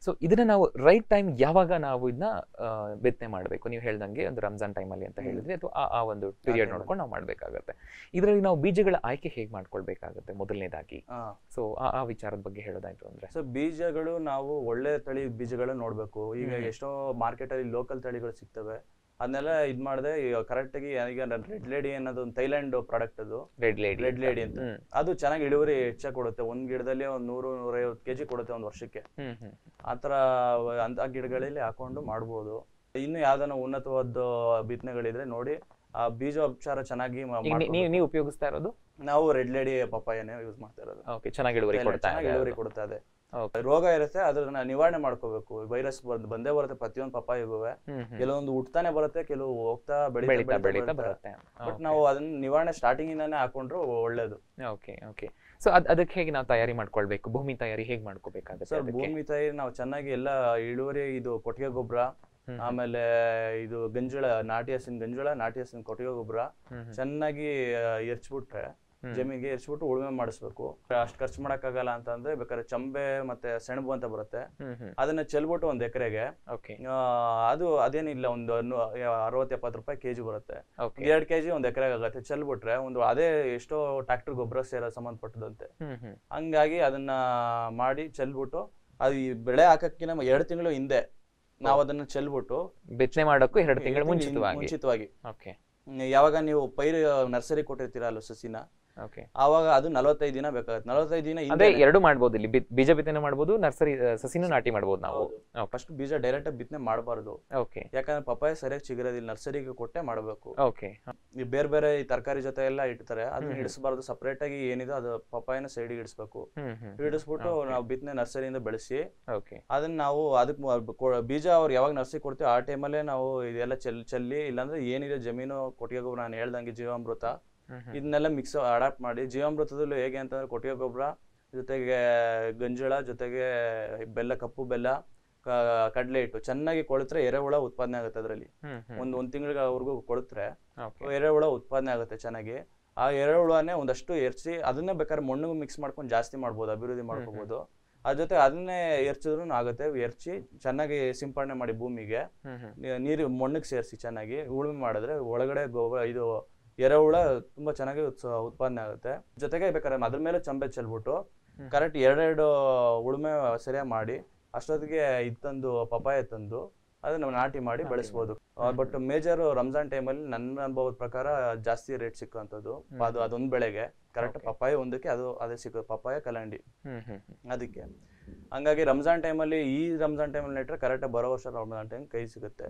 ಸೊ ಇದನ್ನ ನಾವು ರೈಟ್ ಟೈಮ್ ಯಾವಾಗ ನಾವು ಇದನ್ನ ಬಿತ್ತನೆ ಮಾಡಬೇಕು ನೀವು ಹೇಳ್ದಂಗೆ ಒಂದು ರಂಜಾನ್ ಟೈಮ್ ಅಲ್ಲಿ ಅಂತ ಹೇಳಿದ್ರೆ ಅಥವಾ ಆ ಒಂದು ಪೀರಿಯಡ್ ನೋಡ್ಕೊಂಡು ನಾವು ಮಾಡ್ಬೇಕಾಗತ್ತೆ ಇದರಲ್ಲಿ ನಾವು ಬೀಜಗಳ ಆಯ್ಕೆ ಹೇಗೆ ಮಾಡ್ಕೊಳ್ಬೇಕಾಗತ್ತೆ ಮೊದಲನೇದಾಗಿ ಸೊ ಆ ವಿಚಾರದ ಬಗ್ಗೆ ಹೇಳೋದಾಯ್ತು ಅಂದ್ರೆ ಸೊ ಬೀಜಗಳು ನಾವು ಒಳ್ಳೆ ತಳಿ ಬೀಜಗಳನ್ನ ನೋಡ್ಬೇಕು ಈಗ ಎಷ್ಟೋ ಮಾರ್ಕೆಟ್ ಅಲ್ಲಿ ಲೋಕಲ್ ತಳಿಗಳು ಸಿಗ್ತವೆ ಅದನ್ನೆಲ್ಲ ಇದ್ ಮಾಡಿದೆ ಕರೆಕ್ಟಾಗಿ ಈಗ ರೆಡ್ ಲೇಡಿ ಅನ್ನೋದು ಒಂದು ಥೈಲ್ಯಾಂಡ್ ಪ್ರಾಡಕ್ಟ್ ಅದು ರೆಡ್ ಲೇಡಿ ರೆಡ್ ಲೇಡಿ ಅಂತ ಅದು ಚೆನ್ನಾಗಿ ಇಳುವರಿ ಹೆಚ್ಚಾಗಿ ಕೊಡುತ್ತೆ ಒಂದು ಗಿಡದಲ್ಲಿ ಒಂದು ನೂರು ನೂರೈವತ್ತು ಕೆ ಜಿ ಕೊಡುತ್ತೆ ಒಂದು ವರ್ಷಕ್ಕೆ ಆ ಥರ ಅಂಥ ಗಿಡಗಳಲ್ಲಿ ಹಾಕೊಂಡು ಮಾಡ್ಬೋದು ಇನ್ನು ಯಾವ್ದಾನ ಉನ್ನತವಾದ ಬಿತ್ತನೆಗಳಿದ್ರೆ ನೋಡಿ ಆ ಉಪಚಾರ ಚೆನ್ನಾಗಿ ನೀವು ಉಪಯೋಗಿಸ್ತಾ ಇರೋದು ನಾವು ರೆಡ್ ಲೇಡಿ ಪಪ್ಪಾಯನೇ ಯೂಸ್ ಮಾಡ್ತಾ ಇರೋದು ಚೆನ್ನಾಗಿ ಇಳುವರಿ ಕೊಡ್ತಾ ಇದೆ ರೋಗ ಇರುತ್ತೆ ಅದನ್ನ ನಿವಾರಣೆ ಮಾಡ್ಕೋಬೇಕು ವೈರಸ್ ಬಂದೇ ಬರುತ್ತೆ ಪ್ರತಿಯೊಂದು ಪಪ್ಪ ಪಪ್ಪಾಯಿಗೂ ಕೆಲವೊಂದು ಉಟ್ತಾನೆ ಬರುತ್ತೆ ಕೆಲವು ಹೋಗ್ತಾ ಬೆಳಿತಾ ಬೆಳಿತಾ ಬರುತ್ತೆ ನಾವು ಅದನ್ನ ನಿವಾರಣೆ ಸ್ಟಾರ್ಟಿಂಗ್ ಇಂದಾನೆ ಹಾಕೊಂಡ್ರು ಒಳ್ಳೇದು ಸೊ ಅದ್ ಅದಕ್ಕೆ ಹೇಗೆ ನಾವು ತಯಾರಿ ಮಾಡ್ಕೊಳ್ಬೇಕು ಭೂಮಿ ತಯಾರಿ ಹೇಗೆ ಮಾಡ್ಕೋಬೇಕಾಗುತ್ತೆ ಸರ್ ಭೂಮಿ ತಯಾರಿ ನಾವು ಚೆನ್ನಾಗಿ ಎಲ್ಲ ಇಳುವರಿ ಇದು ಕೊಟ್ಟಿಗೆ ಗೊಬ್ಬರ ಆಮೇಲೆ ಇದು ಗಂಜುಳ ನಾಟಿ ಹಸಿನ ಗಂಜುಳ ನಾಟಿ ಹಸಿನ ಕೊಟ್ಟಿಗೆ ಗೊಬ್ಬರ ಚೆನ್ನಾಗಿ ಎರ್ಚ್ಬಿಟ್ರೆ ಜಮೀನಿಗೆ ಎರ್ಸ್ಬಿಟ್ಟು ಉಳುಮೆ ಮಾಡಿಸ್ಬೇಕು ಅಷ್ಟು ಖರ್ಚು ಆಗಲ್ಲ ಅಂತಂದ್ರೆ ಬೇಕಾದ್ರೆ ಚಂಬೆ ಮತ್ತೆ ಸೆಣಬು ಅಂತ ಬರುತ್ತೆ ಅದನ್ನ ಚೆಲ್ಬಿಟ್ಟು ಒಂದ್ ಎಕರೆಗೆ ಅದು ಅದೇನಿಲ್ಲ ಒಂದು ಅರವತ್ ಎಪ್ಪತ್ ರೂಪಾಯಿ ಕೆಜಿ ಬರುತ್ತೆ ಎರಡ್ ಕೆಜಿ ಒಂದ್ ಎಕರೆಗೆ ಆಗತ್ತೆ ಚೆಲ್ಬಿಟ್ರೆ ಒಂದು ಅದೇ ಎಷ್ಟೋ ಟ್ರಾಕ್ಟರ್ ಗೊಬ್ಬರ ಸೇರ ಸಂಬಂಧಪಟ್ಟದಂತೆ ಹಂಗಾಗಿ ಅದನ್ನ ಮಾಡಿ ಚೆಲ್ಬಿಟ್ಟು ಅದು ಈ ಬೆಳೆ ಹಾಕಕ್ಕಿನ ಎರಡು ತಿಂಗಳು ಹಿಂದೆ ನಾವು ಅದನ್ನ ಚೆಲ್ಬಿಟ್ಟು ಬಿತ್ತನೆ ಮಾಡೋಕ್ಕೂ ಎರಡು ತಿಂಗಳು ಮುಂಚಿತವಾಗಿ ಯಾವಾಗ ನೀವು ಪೈರು ನರ್ಸರಿ ಕೊಟ್ಟಿರ್ತೀರ ಅಲ್ಲ ಸಸಿನ ಆವಾಗ ಅದು ನಲವತ್ತೈದು ದಿನ ಬೇಕಾಗುತ್ತೆ ನಲವತ್ತೈದು ದಿನ ಅದೇ ಎರಡು ಮಾಡ್ಬೋದು ಇಲ್ಲಿ ಬೀಜ ಬಿತ್ತನೆ ಮಾಡ್ಬೋದು ನರ್ಸರಿ ಸಸಿನ ನಾಟಿ ಮಾಡ್ಬೋದು ನಾವು ಫಸ್ಟ್ ಬೀಜ ಡೈರೆಕ್ಟ್ ಬಿತ್ತನೆ ಮಾಡಬಾರ್ದು ಓಕೆ ಯಾಕಂದ್ರೆ ಪಪ್ಪಾಯ ಸರಿಯಾಗಿ ಸಿಗಿರೋದಿಲ್ಲ ನರ್ಸರಿಗೆ ಕೊಟ್ಟೆ ಮಾಡಬೇಕು ಓಕೆ ಬೇರೆ ಬೇರೆ ಈ ತರಕಾರಿ ಜೊತೆ ಎಲ್ಲ ಇಡ್ತಾರೆ ಅದನ್ನ ಹಿಡಿಸಬಾರ್ದು ಸಪರೇಟ್ ಆಗಿ ಏನಿದೆ ಅದು ಪಪ್ಪಾಯನ ಸೈಡ್ ಇಡಿಸ್ಬೇಕು ಇಡಿಸ್ಬಿಟ್ಟು ನಾವು ಬಿತ್ತನೆ ನರ್ಸರಿಯಿಂದ ಬೆಳೆಸಿ ಅದನ್ನ ನಾವು ಅದಕ್ಕೆ ಬೀಜ ಅವ್ರು ಯಾವಾಗ ನರ್ಸರಿ ಕೊಡ್ತೀವಿ ಆ ಟೈಮಲ್ಲೇ ನಾವು ಇದೆಲ್ಲ ಚೆಲ್ಲಿ ಚೆಲ್ಲಿ ಇಲ್ಲಾಂದ್ರೆ ಏನಿದೆ ಜಮೀನು ಕೊಟ್ಟಿಗೆ ನಾನು ಹೇಳ್ದಂಗೆ ಜೀವಾಮೃತ ಇದನ್ನೆಲ್ಲ ಮಿಕ್ಸ್ ಅಡಾಪ್ಟ್ ಮಾಡಿ ಜೀವಾಮೃತದಲ್ಲೂ ಹೇಗೆ ಅಂತಂದ್ರೆ ಕೊಟ್ಟಿಗೆ ಗೊಬ್ಬರ ಜೊತೆಗೆ ಗಂಜಳ ಜೊತೆಗೆ ಬೆಲ್ಲ ಕಪ್ಪು ಬೆಲ್ಲ ಕಡಲೆ ಹಿಟ್ಟು ಚೆನ್ನಾಗಿ ಕೊಳತ್ರೆ ಎರೆಹುಳ ಉತ್ಪಾದನೆ ಆಗುತ್ತೆ ಅದರಲ್ಲಿ ಒಂದ್ ಒಂದ್ ತಿಂಗಳಿಗವರೆಗೂ ಕೊಳತ್ರೆ ಎರೆಹುಳ ಉತ್ಪಾದನೆ ಆಗುತ್ತೆ ಚೆನ್ನಾಗಿ ಆ ಎರೆಹುಳನೇ ಒಂದಷ್ಟು ಎರ್ಚಿ ಅದನ್ನೇ ಬೇಕಾದ್ರೆ ಮಣ್ಣು ಮಿಕ್ಸ್ ಮಾಡ್ಕೊಂಡು ಜಾಸ್ತಿ ಮಾಡ್ಬೋದು ಅಭಿವೃದ್ಧಿ ಮಾಡ್ಕೋಬಹುದು ಅದ್ರ ಜೊತೆ ಅದನ್ನೇ ಎರ್ಚಿದ್ರು ಆಗುತ್ತೆ ಎರ್ಚಿ ಚೆನ್ನಾಗಿ ಸಿಂಪಡಣೆ ಮಾಡಿ ಭೂಮಿಗೆ ನೀರು ಮಣ್ಣಿಗೆ ಸೇರಿಸಿ ಚೆನ್ನಾಗಿ ಉಳುಮೆ ಮಾಡಿದ್ರೆ ಒಳಗಡೆ ಗೊಬ್ಬರ ಇದು ಎರೆಹುಳ ತುಂಬಾ ಚೆನ್ನಾಗಿ ಉತ್ಪಾದನೆ ಆಗುತ್ತೆ ಜೊತೆಗೆ ಬೇಕಾದ್ರೆ ಅದ್ರ ಮೇಲೆ ಚಂಬೆ ಚೆಲ್ಬಿಟ್ಟು ಕರೆಕ್ಟ್ ಎರಡೆರಡು ಉಳುಮೆ ಸರಿಯಾಗಿ ಮಾಡಿ ಅಷ್ಟೊತ್ತಿಗೆ ಇದ್ ತಂದು ಪಪಾಯ ತಂದು ಅದನ್ನ ನಾಟಿ ಮಾಡಿ ಬೆಳೆಸಬಹುದು ಬಟ್ ಮೇಜರ್ ರಂಜಾನ್ ಟೈಮಲ್ಲಿ ನನ್ನ ಅನುಭವದ ಪ್ರಕಾರ ಜಾಸ್ತಿ ರೇಟ್ ಸಿಕ್ಕುವಂಥದ್ದು ಅದು ಅದೊಂದ್ ಬೆಳೆಗೆ ಕರೆಕ್ಟ್ ಪಪ್ಪಾಯ ಒಂದಕ್ಕೆ ಅದು ಅದೇ ಸಿಕ್ಕ ಪಪ್ಪಾಯ ಕಲಂಡಿ ಅದಕ್ಕೆ ಹಂಗಾಗಿ ರಂಜಾನ್ ಟೈಮಲ್ಲಿ ಈ ರಂಜಾನ್ ಟೈಮಲ್ಲಿ ನೆಟ್ರೆ ಕರೆಕ್ಟ್ ಬರೋ ವರ್ಷ ರಂಜಾನ್ ಟೈಮ್ ಕೈ ಸಿಗುತ್ತೆ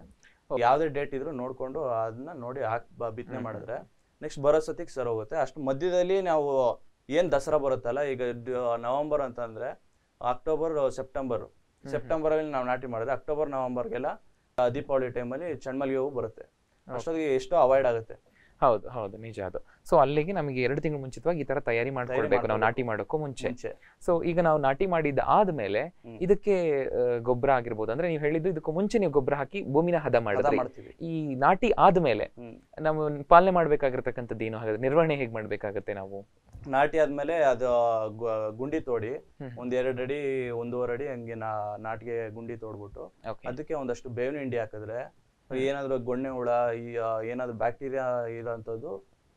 ಯಾವ್ದೇ ಡೇಟ್ ಇದ್ರೂ ನೋಡ್ಕೊಂಡು ಅದನ್ನ ನೋಡಿ ಹಾಕಿ ಬಿತ್ತನೆ ಮಾಡಿದ್ರೆ ನೆಕ್ಸ್ಟ್ ಬರೋ ಸತಿಗೆ ಸರ್ ಹೋಗುತ್ತೆ ಅಷ್ಟು ಮಧ್ಯದಲ್ಲಿ ನಾವು ಏನು ದಸರಾ ಬರುತ್ತಲ್ಲ ಈಗ ನವಂಬರ್ ಅಂತಂದ್ರೆ ಅಕ್ಟೋಬರ್ ಸೆಪ್ಟೆಂಬರ್ ಸೆಪ್ಟೆಂಬರಲ್ಲಿ ನಾವು ನಾಟಿ ಮಾಡಿದ್ರೆ ಅಕ್ಟೋಬರ್ ನವಂಬರ್ಗೆಲ್ಲ ದೀಪಾವಳಿ ಟೈಮಲ್ಲಿ ಚಂಡ್ಮಲ್ಲಿಗೆ ಹೂವು ಬರುತ್ತೆ ಅಷ್ಟೊತ್ತಿಗೆ ಎಷ್ಟೋ ಅವಾಯ್ಡ್ ಆಗುತ್ತೆ ಹೌದು ಹೌದು ನಿಜ ಅದು ಸೊ ಅಲ್ಲಿಗೆ ನಮಗೆ ಎರಡು ತಿಂಗಳು ಮುಂಚಿತವಾಗಿ ಈ ತರ ತಯಾರಿ ಮಾಡ್ಕೊಳ್ಬೇಕು ನಾವು ನಾಟಿ ಮಾಡೋಕ್ಕೂ ಮುಂಚೆ ಸೊ ಈಗ ನಾವು ನಾಟಿ ಮಾಡಿದ ಆದ್ಮೇಲೆ ಇದಕ್ಕೆ ಗೊಬ್ಬರ ಆಗಿರ್ಬೋದು ಅಂದ್ರೆ ನೀವು ಹೇಳಿದ್ದು ಇದಕ್ಕೂ ಮುಂಚೆ ನೀವು ಗೊಬ್ಬರ ಹಾಕಿ ಭೂಮಿನ ಹದ ಮಾಡ್ತೀವಿ ಈ ನಾಟಿ ಆದ್ಮೇಲೆ ನಾವು ಪಾಲನೆ ಮಾಡ್ಬೇಕಾಗಿರ್ತಕ್ಕಂಥದ್ದು ಏನು ಹಾಗಾದ್ರೆ ನಿರ್ವಹಣೆ ಹೇಗೆ ಮಾಡ್ಬೇಕಾಗತ್ತೆ ನಾವು ನಾಟಿ ಆದ್ಮೇಲೆ ಅದು ಗುಂಡಿ ತೋಡಿ ಒಂದ್ ಎರಡು ಅಡಿ ಒಂದೂವರೆ ಅಡಿ ಹಂಗೆ ನಾಟಿಗೆ ಗುಂಡಿ ತೋಡ್ಬಿಟ್ಟು ಅದಕ್ಕೆ ಒಂದಷ್ಟು ಬೇವಿನ ಹಿಂಡಿ ಹಾಕಿದ್ರೆ ಏನಾದರೂ ಗೊಣ್ಣೆ ಹುಳ ಈ ಏನಾದರೂ ಬ್ಯಾಕ್ಟೀರಿಯಾ ಇರೋಂಥದ್ದು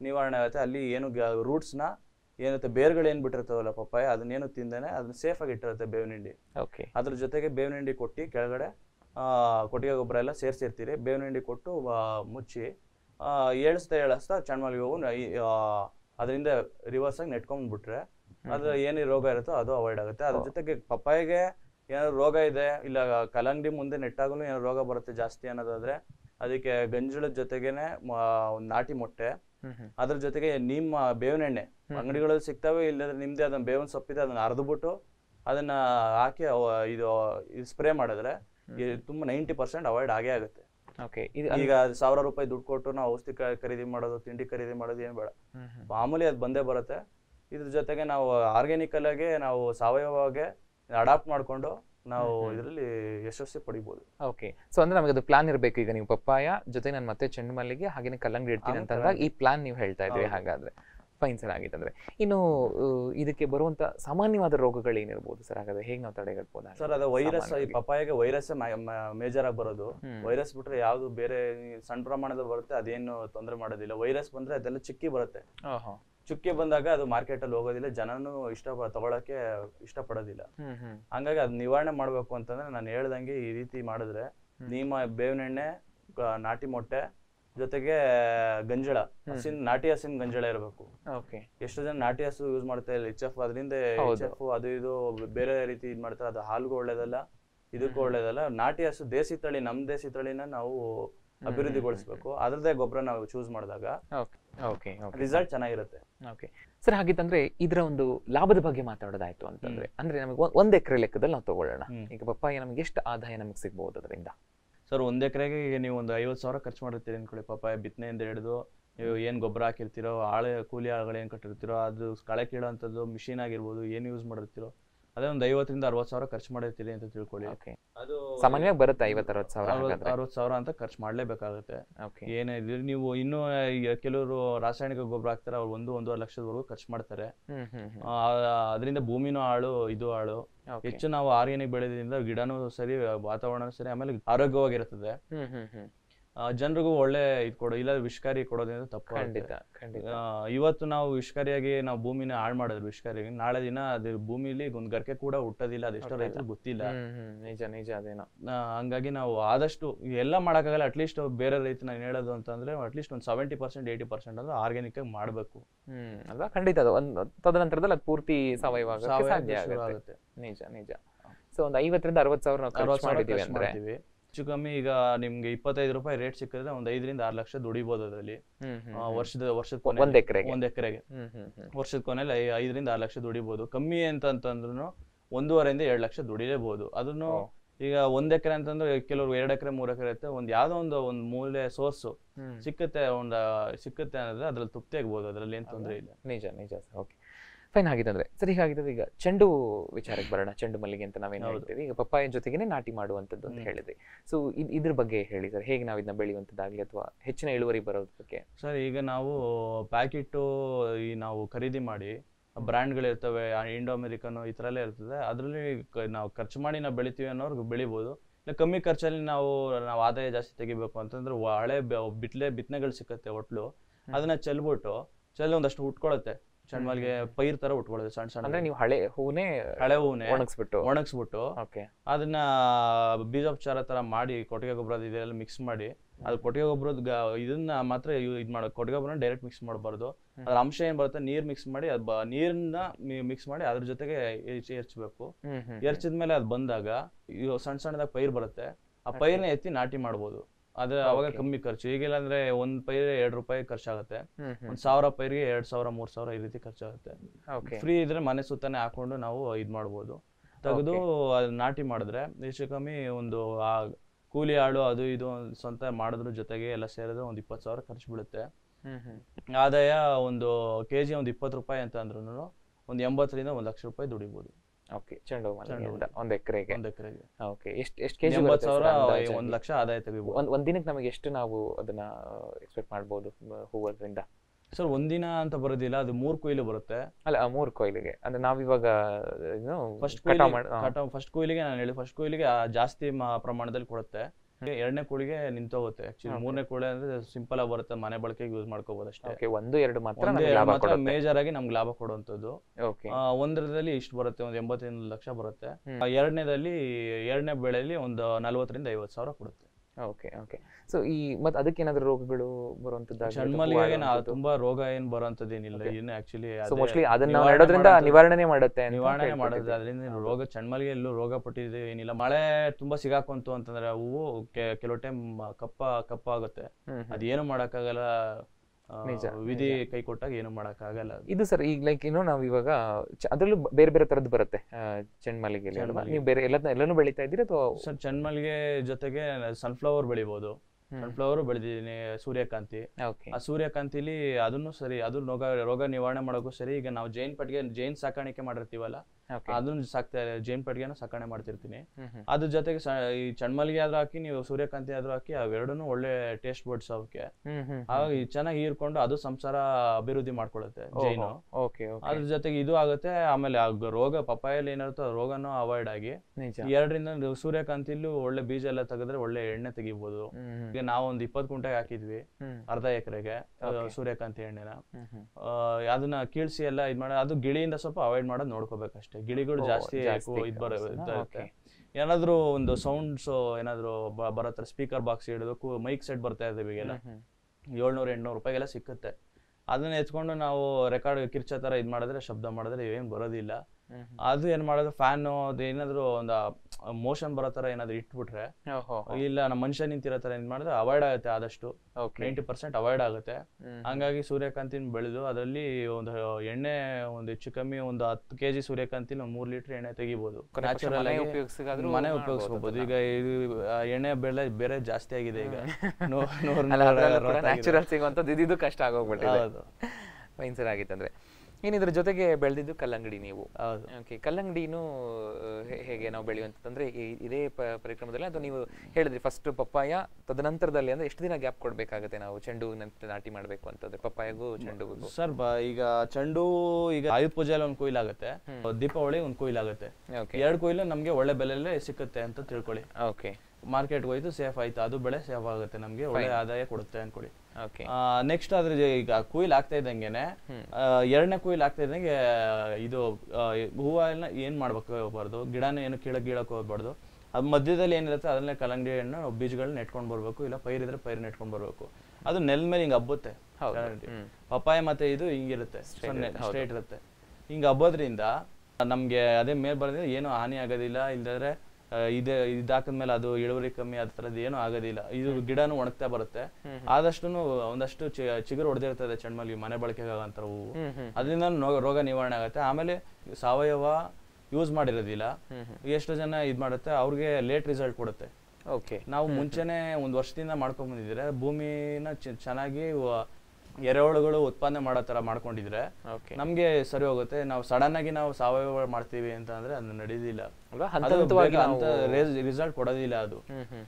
ನಿವಾರಣೆ ಆಗುತ್ತೆ ಅಲ್ಲಿ ಏನು ರೂಟ್ಸ್ನ ಏನಂತ ಬೇರ್ಗಳು ಏನ್ ಬಿಟ್ಟಿರ್ತಾವಲ್ಲ ಪಪ್ಪಾಯ ಅದನ್ನೇನು ತಿಂದೇನೆ ಅದನ್ನ ಸೇಫ್ ಆಗಿ ಇಟ್ಟಿರುತ್ತೆ ಬೇವಿನ ಅದ್ರ ಜೊತೆಗೆ ಬೇವಿನ ಹಿಂಡಿ ಕೊಟ್ಟು ಕೆಳಗಡೆ ಕೊಟ್ಟಿಗೆ ಗೊಬ್ಬರ ಎಲ್ಲ ಸೇರಿಸಿರ್ತೀರಿ ಬೇವಿನ ಕೊಟ್ಟು ಮುಚ್ಚಿ ಏಳಿಸ್ತಾ ಏಳಿಸ್ತಾ ಚಂಡ್ಮಲ್ಲಿಗೆ ಹೋಗು ಅದರಿಂದ ರಿವರ್ಸ್ ಆಗಿ ನೆಟ್ಕೊಂಡ್ಬಿಟ್ರೆ ಅದ್ರ ಏನೇ ರೋಗ ಇರುತ್ತೋ ಅದು ಅವಾಯ್ಡ್ ಆಗುತ್ತೆ ಅದ್ರ ಜೊತೆಗೆ ಪಪ್ಪಾಯಿಗೆ ಏನಾದ್ರು ರೋಗ ಇದೆ ಇಲ್ಲ ಕಲಂಗಡಿ ಮುಂದೆ ನೆಟ್ಟಾಗೂ ಏನಾದ್ರು ರೋಗ ಬರುತ್ತೆ ಜಾಸ್ತಿ ಅನ್ನೋದಾದ್ರೆ ಅದಕ್ಕೆ ಗಂಜಳದ ಜೊತೆಗೇನೆ ಒಂದು ನಾಟಿ ಮೊಟ್ಟೆ ಅದ್ರ ಜೊತೆಗೆ ನಿಮ್ಮ ಬೇವಿನ ಎಣ್ಣೆ ಅಂಗಡಿಗಳಲ್ಲಿ ಸಿಗ್ತಾವೆ ಇಲ್ಲಂದ್ರೆ ನಿಮ್ದೇ ಅದನ್ನ ಬೇವಿನ ಸೊಪ್ಪಿದೆ ಅದನ್ನ ಅರ್ದ್ಬಿಟ್ಟು ಅದನ್ನ ಹಾಕಿ ಇದು ಸ್ಪ್ರೇ ಮಾಡಿದ್ರೆ ತುಂಬಾ ನೈಂಟಿ ಪರ್ಸೆಂಟ್ ಅವಾಯ್ಡ್ ಆಗೇ ಆಗುತ್ತೆ ಈಗ ಸಾವಿರ ರೂಪಾಯಿ ದುಡ್ಡು ಕೊಟ್ಟು ನಾವು ಔಷಧಿ ಖರೀದಿ ಮಾಡೋದು ತಿಂಡಿ ಖರೀದಿ ಮಾಡೋದು ಏನು ಬೇಡ ಮಾಮೂಲಿ ಅದು ಬಂದೇ ಬರುತ್ತೆ ಇದ್ರ ಜೊತೆಗೆ ನಾವು ಆರ್ಗ್ಯಾನಿಕಲ್ ಆಗಿ ನಾವು ಸಾವಯವವಾಗಿ ಅಡಾಪ್ಟ್ ಮಾಡಿಕೊಂಡು ನಾವು ಇದರಲ್ಲಿ ಯಶಸ್ವಿ ಪಡಿಬೋದು ಓಕೆ ಸೊ ಅಂದ್ರೆ ನಮಗೆ ಅದು ಪ್ಲಾನ್ ಇರಬೇಕು ಈಗ ನೀವು ಪಪ್ಪಾಯ ಜೊತೆ ನಾನು ಮತ್ತೆ ಚೆಂಡು ಮಲ್ಲಿಗೆ ಹಾಗೆ ಕಲ್ಲಂಗಡಿ ಇಡ್ತೀನಿ ಅಂತ ಅಂದಾಗ ಈ ಪ್ಲಾನ್ ನೀವು ಹೇಳ್ತಾ ಇದ್ರಿ ಹಾಗಾದ್ರೆ ಫೈನ್ ಸರ್ ಆಗಿತ್ತು ಅಂದ್ರೆ ಇನ್ನು ಇದಕ್ಕೆ ಬರುವಂತ ಸಾಮಾನ್ಯವಾದ ರೋಗಗಳು ಏನಿರಬಹುದು ಸರ್ ಹಾಗಾದ್ರೆ ಹೇಗೆ ನಾವು ತಡೆಗಟ್ಬೋದು ಸರ್ ಅದು ವೈರಸ್ ಈ ಪಪ್ಪಾಯಗೆ ವೈರಸ್ ಮೇಜರ್ ಆಗಿ ಬರೋದು ವೈರಸ್ ಬಿಟ್ರೆ ಯಾವುದು ಬೇರೆ ಸಣ್ಣ ಪ್ರಮಾಣದ ಬರುತ್ತೆ ಅದೇನು ತೊಂದರೆ ಮಾಡೋದಿಲ್ಲ ವೈರಸ್ ಬಂದ್ರೆ ಅದೆಲ್ಲ ಚಿಕ್ಕಿ ಬರುತ್ತೆ ಚುಕ್ಕೆ ಬಂದಾಗ ಅದು ಮಾರ್ಕೆಟ್ ಅಲ್ಲಿ ಹೋಗೋದಿಲ್ಲ ಜನನು ಇಷ್ಟ ತಗೊಳಕ್ಕೆ ಇಷ್ಟಪಡೋದಿಲ್ಲ ಹಂಗಾಗಿ ಅದ್ ನಿವಾರಣೆ ಮಾಡ್ಬೇಕು ಅಂತಂದ್ರೆ ನಾನು ಹೇಳ್ದಂಗೆ ಈ ರೀತಿ ಮಾಡಿದ್ರೆ ನೀಮ ಬೇವಿನೆಣ್ಣೆ ನಾಟಿ ಮೊಟ್ಟೆ ಜೊತೆಗೆ ಗಂಜಳ ಹಸಿನ್ ನಾಟಿ ಹಸಿನ ಗಂಜಳ ಇರಬೇಕು ಎಷ್ಟು ಜನ ನಾಟಿ ಹಸು ಯೂಸ್ ಮಾಡ್ತಾ ಇಲ್ಲ ಎಚ್ ಎಫ್ ಅದರಿಂದ ಎಚ್ ಎಫ್ ಅದು ಇದು ಬೇರೆ ರೀತಿ ಇದ್ ಮಾಡ್ತಾರೆ ಅದು ಹಾಲ್ಗೂ ಒಳ್ಳೇದಲ್ಲ ಇದಕ್ಕೂ ಒಳ್ಳೇದಲ್ಲ ನಾಟಿ ಹಸು ದೇಸಿ ತಳಿ ನಮ್ ದೇಸಿ ತಳಿನ ನಾವು ಅಭಿವೃದ್ಧಿಗೊಳಿಸ್ಬೇಕು ಅದರದೇ ಗೊಬ್ಬರ ನಾವು ಚೂಸ್ ಮಾಡಿದಾಗ ಓಕೆ ರಿಸಲ್ಟ್ ಚೆನ್ನಾಗಿರುತ್ತೆ ಓಕೆ ಸರ್ ಹಾಗಿತ್ತಂದ್ರೆ ಇದರ ಒಂದು ಲಾಭದ ಬಗ್ಗೆ ಮಾತಾಡೋದಾಯ್ತು ಅಂತಂದ್ರೆ ಅಂದ್ರೆ ನಮಗೆ ಒಂದ್ ಎಕರೆ ಲೆಕ್ಕದಲ್ಲಿ ನಾವು ತಗೊಳ್ಳೋಣ ಈಗ ಪಪ್ಪಾಯ ನಮ್ಗೆ ಎಷ್ಟು ಆದಾಯ ನಮಗೆ ಸಿಗ್ಬಹುದು ಅದರಿಂದ ಸರ್ ಒಂದ್ ಎಕರೆಗೆ ಈಗ ನೀವು ಒಂದು ಐವತ್ತು ಸಾವಿರ ಖರ್ಚು ಮಾಡಿರ್ತೀರಿ ಅನ್ಕೊಳ್ಳಿ ಪಪ್ಪಾಯ ಬಿತ್ತನೆಯಿಂದ ಹಿಡಿದು ನೀವು ಏನು ಗೊಬ್ಬರ ಹಾಕಿರ್ತೀರೋ ಆಳೆ ಕೂಲಿ ಆಳುಗಳು ಏನು ಕಟ್ಟಿರ್ತೀರೋ ಅದು ಕಳೆ ಕೀಳೋ ಅಂಥದ್ದು ಮಿಷಿನ್ ಆಗಿರ್ಬೋದು ಏನು ಯೂಸ್ ಮಾಡಿರ್ತೀರೋ ಅದೇ ಒಂದು ಐವತ್ತರಿಂದ ಅರವತ್ತು ಸಾವಿರ ಖರ್ಚು ಮಾಡಿರ್ತೀರಿ ಅಂತ ತಿಳ್ಕೊಳ್ಳಿ ಅದು ಸಾಮಾನ್ಯವಾಗಿ ಬರುತ್ತೆ ಐವತ್ತು ಸಾವಿರ ಅರವತ್ತು ಸಾವಿರ ಅಂತ ಖರ್ಚು ಮಾಡಲೇಬೇಕಾಗುತ್ತೆ ಏನೇ ಇದ್ರೆ ನೀವು ಇನ್ನೂ ಕೆಲವರು ರಾಸಾಯನಿಕ ಗೊಬ್ಬರ ಹಾಕ್ತಾರೆ ಅವ್ರು ಒಂದು ಒಂದೂವರೆ ಲಕ್ಷದವರೆಗೂ ಖರ್ಚು ಮಾಡ್ತಾರೆ ಅದರಿಂದ ಭೂಮಿನೂ ಹಾಳು ಇದು ಹಾಳು ಹೆಚ್ಚು ನಾವು ಆರ್ಗ್ಯಾನಿಕ್ ಬೆಳೆದ್ರಿಂದ ಗಿಡನೂ ಸರಿ ವಾತಾವರಣ ಸರಿ ಆಮೇಲೆ ಆರೋಗ್ಯವಾಗಿರುತ್ತದೆ ಜನರಿಗೂ ಒಳ್ಳೆ ಇದು ಕೊಡೋ ಇಲ್ಲ ವಿಷ್ಕಾರಿ ಕೊಡೋದ್ರಿಂದ ತಪ್ಪು ಖಂಡಿತ ಇವತ್ತು ನಾವು ವಿಷ್ಕಾರಿಯಾಗಿ ನಾವು ಭೂಮಿನ ಹಾಳು ಮಾಡಿದ್ರು ವಿಷ್ಕಾರಿ ನಾಳೆ ದಿನ ಅದ್ರ ಭೂಮಿಲಿ ಗರ್ಕೆ ಕೂಡ ಹುಟ್ಟೋದಿಲ್ಲ ಅದೆಷ್ಟೋ ರೈತರು ಗೊತ್ತಿಲ್ಲ ನಿಜ ನಿಜ ಅದೇನೋ ಹಂಗಾಗಿ ನಾವು ಆದಷ್ಟು ಎಲ್ಲ ಮಾಡೋಕ್ಕಾಗಲ್ಲ ಅಟ್ಲೀಸ್ಟ್ ಬೇರೆ ನಾನು ಹೇಳೋದು ಅಂತಂದ್ರೆ ಅಟ್ಲೀಸ್ಟ್ ಒಂದ್ ಸೆವೆಂಟಿ ಪರ್ಸೆಂಟ್ ಏಯ್ಟಿ ಪರ್ಸೆಂಟ್ ಅಂದ್ರೆ ಆರ್ಗ್ಯಾನಿಕ್ ಆಗಿ ಮಾಡಬೇಕು ಹ್ಮ್ ಅಲ್ವಾ ಖಂಡಿತ ಅದು ತದನಂತರದಲ್ಲಿ ಪೂರ್ತಿ ಸಾವಯವ ಆಗುತ್ತೆ ನಿಜ ನಿಜ ಸೊ ಒಂದು ಐವತ್ತರಿಂದ ಅರವತ್ತು ಸಾವಿರ ಅಂದ್ರೆ ಹೆಚ್ಚು ಕಮ್ಮಿ ಈಗ ನಿಮ್ಗೆ ಇಪ್ಪತ್ತೈದು ರೂಪಾಯಿ ರೇಟ್ ಸಿಕ್ಕಿದ್ರೆ ಒಂದ್ ಐದರಿಂದ ಆರು ಲಕ್ಷ ದುಡಿಬಹುದು ಅದರಲ್ಲಿ ವರ್ಷದ ವರ್ಷದ ಒಂದ್ ಎಕರೆಗೆ ಒಂದ್ ಎಕರೆಗೆ ವರ್ಷದ ಕೊನೆಯಲ್ಲಿ ಐದರಿಂದ ಆರು ಲಕ್ಷ ದುಡಿಬಹುದು ಕಮ್ಮಿ ಅಂತ ಒಂದೂವರೆಯಿಂದ ಎರಡ್ ಲಕ್ಷ ದುಡಿಲೇಬಹುದು ಅದನ್ನು ಈಗ ಒಂದ್ ಎಕರೆ ಅಂತಂದ್ರೆ ಕೆಲವರು ಎರಡ್ ಎಕರೆ ಮೂರ್ ಎಕರೆ ಇರುತ್ತೆ ಒಂದ್ ಯಾವ್ದೋ ಒಂದು ಒಂದ್ ಮೂಲೆ ಸೋರ್ಸ್ ಸಿಕ್ಕತ್ತೆ ಒಂದ್ ಸಿಕ್ಕತ್ತೆ ಅನ್ನೋದ್ರೆ ಅದ್ರಲ್ಲಿ ತೃಪ್ತಿ ಆಗ್ಬೋದು ಅದ್ರಲ್ಲಿ ಏನ್ ತೊಂದ್ರೆ ಇಲ್ಲ ನಿಜ ನಿಜ ಓಕೆ ಫೈನ್ ಅಂದ್ರೆ ಸರಿ ಹೀಗಾಗಿದೆ ಈಗ ಚೆಂಡು ವಿಚಾರಕ್ಕೆ ಬರೋಣ ಚೆಂಡು ಮಲ್ಲಿಗೆ ಅಂತ ನಾವೇನು ಹೇಳ್ತೀವಿ ಈಗ ಪಪ್ಪಾಯ ಜೊತೆಗೇನೆ ನಾಟಿ ಮಾಡುವಂಥದ್ದು ಅಂತ ಹೇಳಿದ್ರಿ ಸೊ ಇದ್ರ ಬಗ್ಗೆ ಹೇಳಿ ಸರ್ ಹೇಗೆ ನಾವು ಇದನ್ನ ಬೆಳೆಯುವಂಥದ್ದಾಗಲಿ ಅಥವಾ ಹೆಚ್ಚಿನ ಇಳುವರಿ ಬರೋದ್ರ ಬಗ್ಗೆ ಸರ್ ಈಗ ನಾವು ಪ್ಯಾಕೆಟು ಈ ನಾವು ಖರೀದಿ ಮಾಡಿ ಬ್ರ್ಯಾಂಡ್ಗಳಿರ್ತವೆ ಇಂಡೋ ಅಮೆರಿಕನು ಈ ಥರ ಎಲ್ಲ ಇರ್ತದೆ ಅದರಲ್ಲಿ ನಾವು ಖರ್ಚು ಮಾಡಿ ನಾವು ಬೆಳಿತೀವಿ ಅನ್ನೋರ್ಗೆ ಬೆಳಿಬೋದು ಇಲ್ಲ ಕಮ್ಮಿ ಖರ್ಚಲ್ಲಿ ನಾವು ನಾವು ಆದಾಯ ಜಾಸ್ತಿ ತೆಗಿಬೇಕು ಅಂತಂದ್ರೆ ಹಳೆ ಬಿಟ್ಲೆ ಬಿತ್ತನೆಗಳು ಸಿಕ್ಕತ್ತೆ ಹೊಟ್ಲು ಅದನ್ನ ಚೆಲ್ಬಿಟ್ಟು ಚೆಲ್ಲಿ ಒಂದಷ್ಟು ಉಟ್ಕೊಳತ್ತೆ ಚಂಡಮಾಲ್ಗೆ ಪೈರ್ ತರ ಉಟ್ಕೊಳ್ಳೋದು ಸಣ್ಣ ಸಣ್ಣ ಅಂದ್ರೆ ನೀವು ಹಳೆ ಹೂನೇ ಹಳೆ ಹೂನೇ ಒಣಗಿಸ್ಬಿಟ್ಟು ಒಣಗಿಸ್ಬಿಟ್ಟು ಓಕೆ ಅದನ್ನ ಬೀಜೋಪಚಾರ ತರ ಮಾಡಿ ಕೊಟ್ಟಿಗೆ ಗೊಬ್ಬರದ ಇದೆಲ್ಲ ಮಿಕ್ಸ್ ಮಾಡಿ ಅದು ಕೊಟ್ಟಿಗೆ ಗೊಬ್ಬರದ ಇದನ್ನ ಮಾತ್ರ ಇದು ಮಾಡೋದು ಕೊಟ್ಟಿಗೆ ಗೊಬ್ಬರನ ಡೈರೆಕ್ಟ್ ಮಿಕ್ಸ್ ಮಾಡಬಾರ್ದು ಅದ್ರ ಅಂಶ ಏನ್ ಬರುತ್ತೆ ನೀರ್ ಮಿಕ್ಸ್ ಮಾಡಿ ಅದ್ ನೀರನ್ನ ಮಿಕ್ಸ್ ಮಾಡಿ ಅದ್ರ ಜೊತೆಗೆ ಎರಚಬೇಕು ಎರ್ಚಿದ್ಮೇಲೆ ಅದ್ ಬಂದಾಗ ಸಣ್ಣ ಸಣ್ಣದಾಗ ಪೈರ್ ಬರುತ್ತೆ ಆ ಪೈರ್ನ ಎತ್ತಿ ನಾಟಿ ಮಾಡ್ಬೋದು ಆದ್ರೆ ಅವಾಗ ಕಮ್ಮಿ ಖರ್ಚು ಈಗಿಲ್ಲ ಅಂದ್ರೆ ಒಂದ್ ಪೈರ್ ಎರಡ್ ರೂಪಾಯಿ ಖರ್ಚಾಗುತ್ತೆ ಒಂದ್ ಸಾವಿರ ಪೈರ್ಗೆ ಎರಡ್ ಸಾವಿರ ಮೂರ್ ಸಾವಿರ ಈ ರೀತಿ ಖರ್ಚಾಗುತ್ತೆ ಫ್ರೀ ಇದ್ರೆ ಮನೆ ಸುತ್ತಾನೆ ಹಾಕೊಂಡು ನಾವು ಇದ್ ಮಾಡ್ಬೋದು ತೆಗೆದು ನಾಟಿ ಮಾಡಿದ್ರೆ ಹೆಚ್ಚು ಕಮ್ಮಿ ಒಂದು ಆ ಕೂಲಿ ಆಳು ಅದು ಇದು ಸ್ವಂತ ಮಾಡಿದ್ರ ಜೊತೆಗೆ ಎಲ್ಲ ಸೇರಿದ್ರೆ ಒಂದ್ ಇಪ್ಪತ್ತು ಸಾವಿರ ಖರ್ಚು ಬಿಡುತ್ತೆ ಆದಾಯ ಒಂದು ಕೆಜಿ ಒಂದ್ ಇಪ್ಪತ್ ರೂಪಾಯಿ ಅಂತ ಅಂದ್ರೂ ಒಂದ್ ಎಂಬತ್ತರಿಂದ ಒಂದ್ ಲಕ್ಷ ರೂಪಾಯಿ ದುಡಿಬೋದು ಓಕೆ ಚೆಂಡು ಹೂವಿನ ಒಂದು ಎಕರೆಗೆ ಒಂದು ಎಕರೆಗೆ ಓಕೆ ಎಷ್ಟು ಎಷ್ಟು ಕೆಜಿ ಒಂಬತ್ತು ಸಾವಿರ ಒಂದು ಲಕ್ಷ ಆದಾಯ ತೆಗಿಬೋದು ಒಂದು ಒಂದು ದಿನಕ್ಕೆ ನಮಗೆ ಎಷ್ಟು ನಾವು ಅದನ್ನ ಎಕ್ಸ್ಪೆಕ್ಟ್ ಮಾಡ್ಬೋದು ಹೂವರಿಂದ ಸರ್ ಒಂದಿನ ಅಂತ ಬರೋದಿಲ್ಲ ಅದು ಮೂರು ಕೊಯ್ಲು ಬರುತ್ತೆ ಅಲ್ಲ ಮೂರು ಕೊಯ್ಲಿಗೆ ಅಂದ್ರೆ ನಾವಿವಾಗ ಫಸ್ಟ್ ಫಸ್ಟ್ ಕೊಯ್ಲಿಗೆ ನಾನು ಹೇಳಿ ಫಸ್ಟ್ ಕೊಯ್ಲಿಗೆ ಜಾಸ್ತಿ ಪ್ರಮಾಣದಲ್ಲಿ ಕೊಡುತ್ತೆ ಎರಡನೇ ಕೋಳಿಗೆ ನಿಂತೋಗುತ್ತೆ ಆಕ್ಚುಲಿ ಮೂರನೇ ಕೋಳಿ ಅಂದ್ರೆ ಸಿಂಪಲ್ ಆಗಿ ಬರುತ್ತೆ ಮನೆ ಬಳಕೆಗೆ ಯೂಸ್ ಮಾಡ್ಕೋಬಹುದು ಅಷ್ಟೇ ಒಂದು ಎರಡು ಮಾತ್ರ ಮೇಜರ್ ಆಗಿ ನಮ್ಗೆ ಲಾಭ ಕೊಡುವಂತದ್ದು ಒಂದರದಲ್ಲಿ ಇಷ್ಟು ಬರುತ್ತೆ ಒಂದು ಎಂಬತ್ತೈದು ಲಕ್ಷ ಬರುತ್ತೆ ಎರಡನೇದಲ್ಲಿ ಎರಡನೇ ಬೆಳೆಯಲ್ಲಿ ಒಂದು ನಲ್ವತ್ತರಿಂದ ಐವತ್ತು ಸಾವಿರ ಕೊಡುತ್ತೆ ಓಕೆ ಓಕೆ ಸೊ ಈ ಮತ್ತೆ ಅದಕ್ಕೆ ಏನಾದರೂ ರೋಗಗಳು ಬರುವಂತದ್ದು ಚರ್ಮಲ್ಲಿಗೆ ತುಂಬಾ ರೋಗ ಏನು ಬರುವಂತದ್ದು ಏನಿಲ್ಲ ಏನು ಆಕ್ಚುಲಿ ಸೊ ಮೋಸ್ಟ್ಲಿ ಅದನ್ನ ಹರಡೋದ್ರಿಂದ ನಿವಾರಣೆ ಮಾಡುತ್ತೆ ನಿವಾರಣೆ ಮಾಡುತ್ತೆ ಅದರಿಂದ ರೋಗ ಚರ್ಮಲ್ಲಿಗೆ ಎಲ್ಲೂ ರೋಗ ಪಟ್ಟಿದೆ ಏನಿಲ್ಲ ಮಳೆ ತುಂಬಾ ಸಿಗಾಕಂತು ಅಂತಂದ್ರೆ ಹೂವು ಕೆಲವು ಟೈಮ್ ಕಪ್ಪ ಕಪ್ಪಾಗುತ್ತೆ ಅದೇನು ಮಾಡೋಕ್ಕಾಗಲ್ಲ ವಿಧಿ ಕೈ ಕೊಟ್ಟಾಗ ಏನು ಆಗಲ್ಲ ಇದು ಸರ್ ಈಗ ಲೈಕ್ ಏನೋ ನಾವ್ ಇವಾಗ ಅದರಲ್ಲೂ ಬೇರೆ ಬೇರೆ ತರದ್ದು ಬರುತ್ತೆ ಚೆಂಡ್ಮಲ್ಲಿಗೆ ನೀವು ಬೇರೆ ಎಲ್ಲ ಎಲ್ಲನೂ ಬೆಳೀತಾ ಇದ್ದೀರಾ ಅಥವಾ ಸರ್ ಚೆಂಡ್ಮಲ್ಲಿಗೆ ಜೊತೆಗೆ ಸನ್ಫ್ಲವರ್ ಬೆಳಿಬಹುದು ಸನ್ಫ್ಲವರ್ ಬೆಳೆದಿದ್ದೀನಿ ಸೂರ್ಯಕಾಂತಿ ಆ ಸೂರ್ಯಕಾಂತಿಲಿ ಅದನ್ನು ಸರಿ ಅದು ರೋಗ ರೋಗ ನಿವಾರಣೆ ಮಾಡೋಕ್ಕೂ ಸರಿ ಈಗ ನಾವು ಜೈನ್ ಪಟ್ಟಿಗೆ ಜೈನ್ ಸಾಕಾಣಿಕೆ ಮಾಡಿರ್ತೀವಲ್ಲ ಅದನ್ನ ಸಾಕ್ತಾ ಜೇನ್ ಪಟ್ಗೆನ ಸಾಕಣೆ ಮಾಡ್ತಿರ್ತೀನಿ ಅದ್ರ ಜೊತೆಗೆ ಈ ಚಣ್ಮಲ್ಲಿಗೆ ಆದ್ರೂ ಹಾಕಿ ನೀವು ಸೂರ್ಯಕಾಂತಿ ಆದ್ರೂ ಹಾಕಿ ಅವೆರಡೂ ಒಳ್ಳೆ ಟೇಸ್ಟ್ ಬರ್ಡ್ಸ್ ಅವಕ್ಕೆ ಹಾಗಾಗಿ ಚೆನ್ನಾಗಿ ಹೀರ್ಕೊಂಡು ಅದು ಸಂಸಾರ ಅಭಿವೃದ್ಧಿ ಮಾಡ್ಕೊಳ್ಳುತ್ತೆ ಜೈನು ಅದ್ರ ಜೊತೆಗೆ ಇದು ಆಗುತ್ತೆ ಆಮೇಲೆ ರೋಗ ಪಪ್ಪಾಯಲ್ಲಿ ಏನಿರುತ್ತೋ ರೋಗನು ಅವಾಯ್ಡ್ ಆಗಿ ಎರಡರಿಂದ ಸೂರ್ಯಕಾಂತಿಲೂ ಒಳ್ಳೆ ಬೀಜ ಎಲ್ಲ ತೆಗೆದ್ರೆ ಒಳ್ಳೆ ಎಣ್ಣೆ ತೆಗಿಬಹುದು ಈಗ ಒಂದ್ ಇಪ್ಪತ್ ಕುಂಟೆಗೆ ಹಾಕಿದ್ವಿ ಅರ್ಧ ಎಕರೆಗೆ ಸೂರ್ಯಕಾಂತಿ ಎಣ್ಣೆನ ಅದನ್ನ ಕೀಳ್ಸಿ ಎಲ್ಲ ಇದ್ ಮಾಡ ಅದು ಗಿಳಿಯಿಂದ ಸ್ವಲ್ಪ ಅವಾಯ್ಡ್ ಮಾಡೋದು ನೋಡ್ಕೋಬೇಕಷ್ಟೇ ಅಷ್ಟೇ ಗಿಳಿಗಳು ಜಾಸ್ತಿ ಇದು ಏನಾದ್ರೂ ಒಂದು ಸೌಂಡ್ಸ್ ಏನಾದ್ರು ಬರೋತ್ರ ಸ್ಪೀಕರ್ ಬಾಕ್ಸ್ ಹಿಡಿದಕ್ಕೂ ಮೈಕ್ ಸೆಟ್ ಬರ್ತಾ ಇದೆ ಈಗೆಲ್ಲ ಏಳ್ನೂರು ಎಂಟ್ನೂರು ರೂಪಾಯಿಗೆಲ್ಲ ಸಿಕ್ಕುತ್ತೆ ಅದನ್ನ ಎತ್ಕೊಂಡು ನಾವು ರೆಕಾರ್ಡ್ ಕಿರ್ಚ ತರ ಇದು ಮಾಡಿದ್ರೆ ಶಬ್ದ ಮಾಡಿದ್ರೆ ಏನ್ ಬರೋದಿಲ್ಲ ಅದು ಏನ್ ಮಾಡೋದು ಫ್ಯಾನ್ ಏನಾದ್ರು ಒಂದು ಮೋಷನ್ ಬರೋ ತರ ಏನಾದ್ರು ಇಟ್ಬಿಟ್ರೆ ಇಲ್ಲ ನಮ್ಮ ಮನುಷ್ಯ ನಿಂತಿರೋ ತರ ಏನ್ ಮಾಡಿದ್ರೆ ಅವಾಯ್ಡ್ ಆಗುತ್ತೆ ಆದಷ್ಟು ನೈಂಟಿ ಪರ್ಸೆಂಟ್ ಅವಾಯ್ಡ್ ಆಗುತ್ತೆ ಹಂಗಾಗಿ ಸೂರ್ಯಕಾಂತಿನ ಬೆಳೆದು ಅದರಲ್ಲಿ ಒಂದು ಎಣ್ಣೆ ಒಂದು ಹೆಚ್ಚು ಕಮ್ಮಿ ಒಂದು ಹತ್ತು ಕೆಜಿ ಸೂರ್ಯಕಾಂತಿ ಮೂರ್ ಲೀಟರ್ ಎಣ್ಣೆ ತೆಗಿಬಹುದು ನ್ಯಾಚುರಲ್ ಮನೆ ಉಪಯೋಗಿಸ್ಕೋಬಹುದು ಈಗ ಎಣ್ಣೆ ಬೆಲೆ ಬೇರೆ ಜಾಸ್ತಿ ಆಗಿದೆ ಈಗ ನ್ಯಾಚುರಲ್ [LAUGHS] ಸಿಗುವಂತದ್ದು ಇದು ಕಷ್ಟ ಮೈನ್ಸರ್ ಆಗಿತ್ತಂದ್ರೆ ಏನಿದ್ರ ಜೊತೆಗೆ ಬೆಳೆದಿದ್ದು ಕಲ್ಲಂಗಡಿ ನೀವು ಓಕೆ ಹೇಗೆ ನಾವು ಬೆಳೆಯುವಂತಂದ್ರೆ ಇದೇ ಪರಿಕ್ರಮದಲ್ಲಿ ಅಥವಾ ನೀವು ಹೇಳಿದ್ರಿ ಫಸ್ಟ್ ಪಪ್ಪಾಯ ತದನಂತರದಲ್ಲಿ ಅಂದ್ರೆ ಎಷ್ಟು ದಿನ ಗ್ಯಾಪ್ ಕೊಡ್ಬೇಕಾಗತ್ತೆ ನಾವು ಚೆಂಡು ನಾಟಿ ಮಾಡಬೇಕು ಅಂತಂದ್ರೆ ಪಪ್ಪಾಯಗೂ ಚೆಂಡು ಸರ್ ಈಗ ಚೆಂಡು ಈಗ ಆಯುಧ ಪೂಜೆಯಲ್ಲಿ ಒಂದು ಕೊಯ್ಲಾಗುತ್ತೆ ದೀಪಾವಳಿ ಒಂದು ಆಗುತ್ತೆ ಎರಡು ಕೊಯ್ಲು ನಮಗೆ ಒಳ್ಳೆ ಬೆಲೆಯಲ್ಲೇ ಸಿಕ್ಕುತ್ತೆ ಅಂತ ತಿಳ್ಕೊಳ್ಳಿ ಓಕೆ ಮಾರ್ಕೆಟ್ಗೆ ಹೋಯ್ತು ಸೇಫ್ ಆಯ್ತು ಅದು ಬೆಳೆ ಸೇಫ್ ಆಗುತ್ತೆ ನಮಗೆ ಒಳ್ಳೆ ಆದಾಯ ಕೊಡುತ್ತೆ ಅನ್ಕೊಳ್ಳಿ ನೆಕ್ಸ್ಟ್ ಆದ್ರೆ ಈಗ ಕುಯಿಲ್ ಆಗ್ತಾ ಇದ್ದಂಗೆನೆ ಎರಡನೇ ಕುಯಿಲ್ ಆಗ್ತಾ ಇದ್ದಂಗೆ ಇದು ಹೂವ ಎಲ್ಲ ಏನ್ ಮಾಡ್ಬೇಕು ಹೋಗ್ಬಾರ್ದು ಗಿಡನ ಏನು ಕೀಳಕ್ ಗೀಳಕ್ ಹೋಗ್ಬಾರ್ದು ಅದ್ ಮಧ್ಯದಲ್ಲಿ ಏನಿರುತ್ತೆ ಅದನ್ನೇ ಕಲಂಗಡಿ ಹಣ್ಣು ಬೀಜಗಳನ್ನ ನೆಟ್ಕೊಂಡ್ ಬರ್ಬೇಕು ಇಲ್ಲ ಇದ್ರೆ ಪೈರ್ ನೆಟ್ಕೊಂಡ್ ಬರ್ಬೇಕು ಅದು ನೆಲ್ ಮೇಲೆ ಹಿಂಗ್ ಹಬ್ಬುತ್ತೆ ಪಪ್ಪಾಯ ಮತ್ತೆ ಇದು ಹಿಂಗಿರುತ್ತೆ ಸ್ಟ್ರೈಟ್ ಇರುತ್ತೆ ಹಿಂಗ್ ಹಬ್ಬೋದ್ರಿಂದ ನಮ್ಗೆ ಅದೇ ಮೇಲ್ ಬರೋದ್ರಿಂದ ಏನು ಹಾನಿ ಆಗೋದಿಲ್ಲ ಇಲ್ಲದ್ರೆ ಇದೇ ಮೇಲೆ ಅದು ಇಳುವರಿ ಕಮ್ಮಿ ಆ ಥರದ್ದು ಏನೂ ಆಗೋದಿಲ್ಲ ಇದು ಗಿಡನೂ ಒಣಗ್ತಾ ಬರುತ್ತೆ ಆದಷ್ಟು ಒಂದಷ್ಟು ಚಿಗುರು ಹೊಡೆದಿರ್ತದೆ ಚೆಂಡ್ಮಲ್ಲಿ ಮನೆ ಬಳಕೆಗಾಗಂತ ಹೂವು ಅದರಿಂದ ರೋಗ ನಿವಾರಣೆ ಆಗುತ್ತೆ ಆಮೇಲೆ ಸಾವಯವ ಯೂಸ್ ಮಾಡಿರೋದಿಲ್ಲ ಎಷ್ಟು ಜನ ಇದ್ ಮಾಡುತ್ತೆ ಅವ್ರಿಗೆ ಲೇಟ್ ರಿಸಲ್ಟ್ ಕೊಡುತ್ತೆ ಓಕೆ ನಾವು ಮುಂಚೆನೆ ಒಂದು ವರ್ಷದಿಂದ ಮಾಡ್ಕೊಂಡ್ ಬಂದಿದ್ರೆ ಭೂಮಿನ ಚೆನ್ನಾಗಿ ಎರೆಹುಳುಗಳು ಉತ್ಪಾದನೆ ಮಾಡೋ ತರ ಮಾಡ್ಕೊಂಡಿದ್ರೆ ನಮ್ಗೆ ಸರಿ ಹೋಗುತ್ತೆ ನಾವು ಸಡನ್ ಆಗಿ ನಾವು ಸಾವಯವ ಮಾಡ್ತೀವಿ ಅಂತ ಅಂದ್ರೆ ಅದು ನಡೆದಿಲ್ಲ ರಿಸಲ್ಟ್ ಕೊಡೋದಿಲ್ಲ ಅದು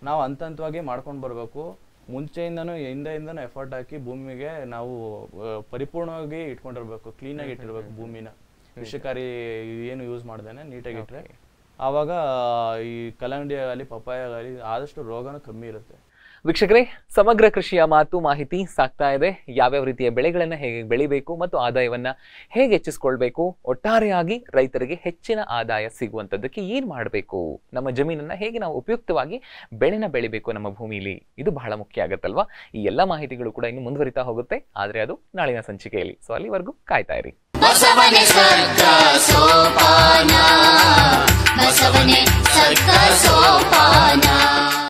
ನಾವು ಹಂತ ಹಂತವಾಗಿ ಮಾಡ್ಕೊಂಡು ಬರಬೇಕು ಮುಂಚೆಯಿಂದನೂ ಇಂದನು ಎಫರ್ಟ್ ಹಾಕಿ ಭೂಮಿಗೆ ನಾವು ಪರಿಪೂರ್ಣವಾಗಿ ಇಟ್ಕೊಂಡಿರ್ಬೇಕು ಕ್ಲೀನ್ ಆಗಿ ಇಟ್ಟಿರ್ಬೇಕು ಭೂಮಿನ ವಿಷಕಾರಿ ಏನು ಯೂಸ್ ಮಾಡ್ದೇನೆ ನೀಟಾಗಿ ಇಟ್ಟರೆ ಆವಾಗ ಈ ಕಲ್ಲಂಗಡಿ ಆಗಲಿ ಪಪ್ಪಾಯ ಆಗಲಿ ಆದಷ್ಟು ರೋಗನೂ ಕಮ್ಮಿ ಇರುತ್ತೆ ವೀಕ್ಷಕರೇ ಸಮಗ್ರ ಕೃಷಿಯ ಮಾತು ಮಾಹಿತಿ ಸಾಕ್ತಾ ಇದೆ ಯಾವ್ಯಾವ ರೀತಿಯ ಬೆಳೆಗಳನ್ನು ಹೇಗೆ ಬೆಳಿಬೇಕು ಮತ್ತು ಆದಾಯವನ್ನು ಹೇಗೆ ಹೆಚ್ಚಿಸ್ಕೊಳ್ಬೇಕು ಒಟ್ಟಾರೆಯಾಗಿ ರೈತರಿಗೆ ಹೆಚ್ಚಿನ ಆದಾಯ ಸಿಗುವಂಥದ್ದಕ್ಕೆ ಏನು ಮಾಡಬೇಕು ನಮ್ಮ ಜಮೀನನ್ನು ಹೇಗೆ ನಾವು ಉಪಯುಕ್ತವಾಗಿ ಬೆಳೆನ ಬೆಳಿಬೇಕು ನಮ್ಮ ಭೂಮಿಲಿ ಇದು ಬಹಳ ಮುಖ್ಯ ಆಗುತ್ತಲ್ವಾ ಈ ಎಲ್ಲ ಮಾಹಿತಿಗಳು ಕೂಡ ಇನ್ನು ಮುಂದುವರಿತಾ ಹೋಗುತ್ತೆ ಆದರೆ ಅದು ನಾಳಿನ ಸಂಚಿಕೆಯಲ್ಲಿ ಸೊ ಅಲ್ಲಿವರೆಗೂ ಕಾಯ್ತಾ ಇರಿ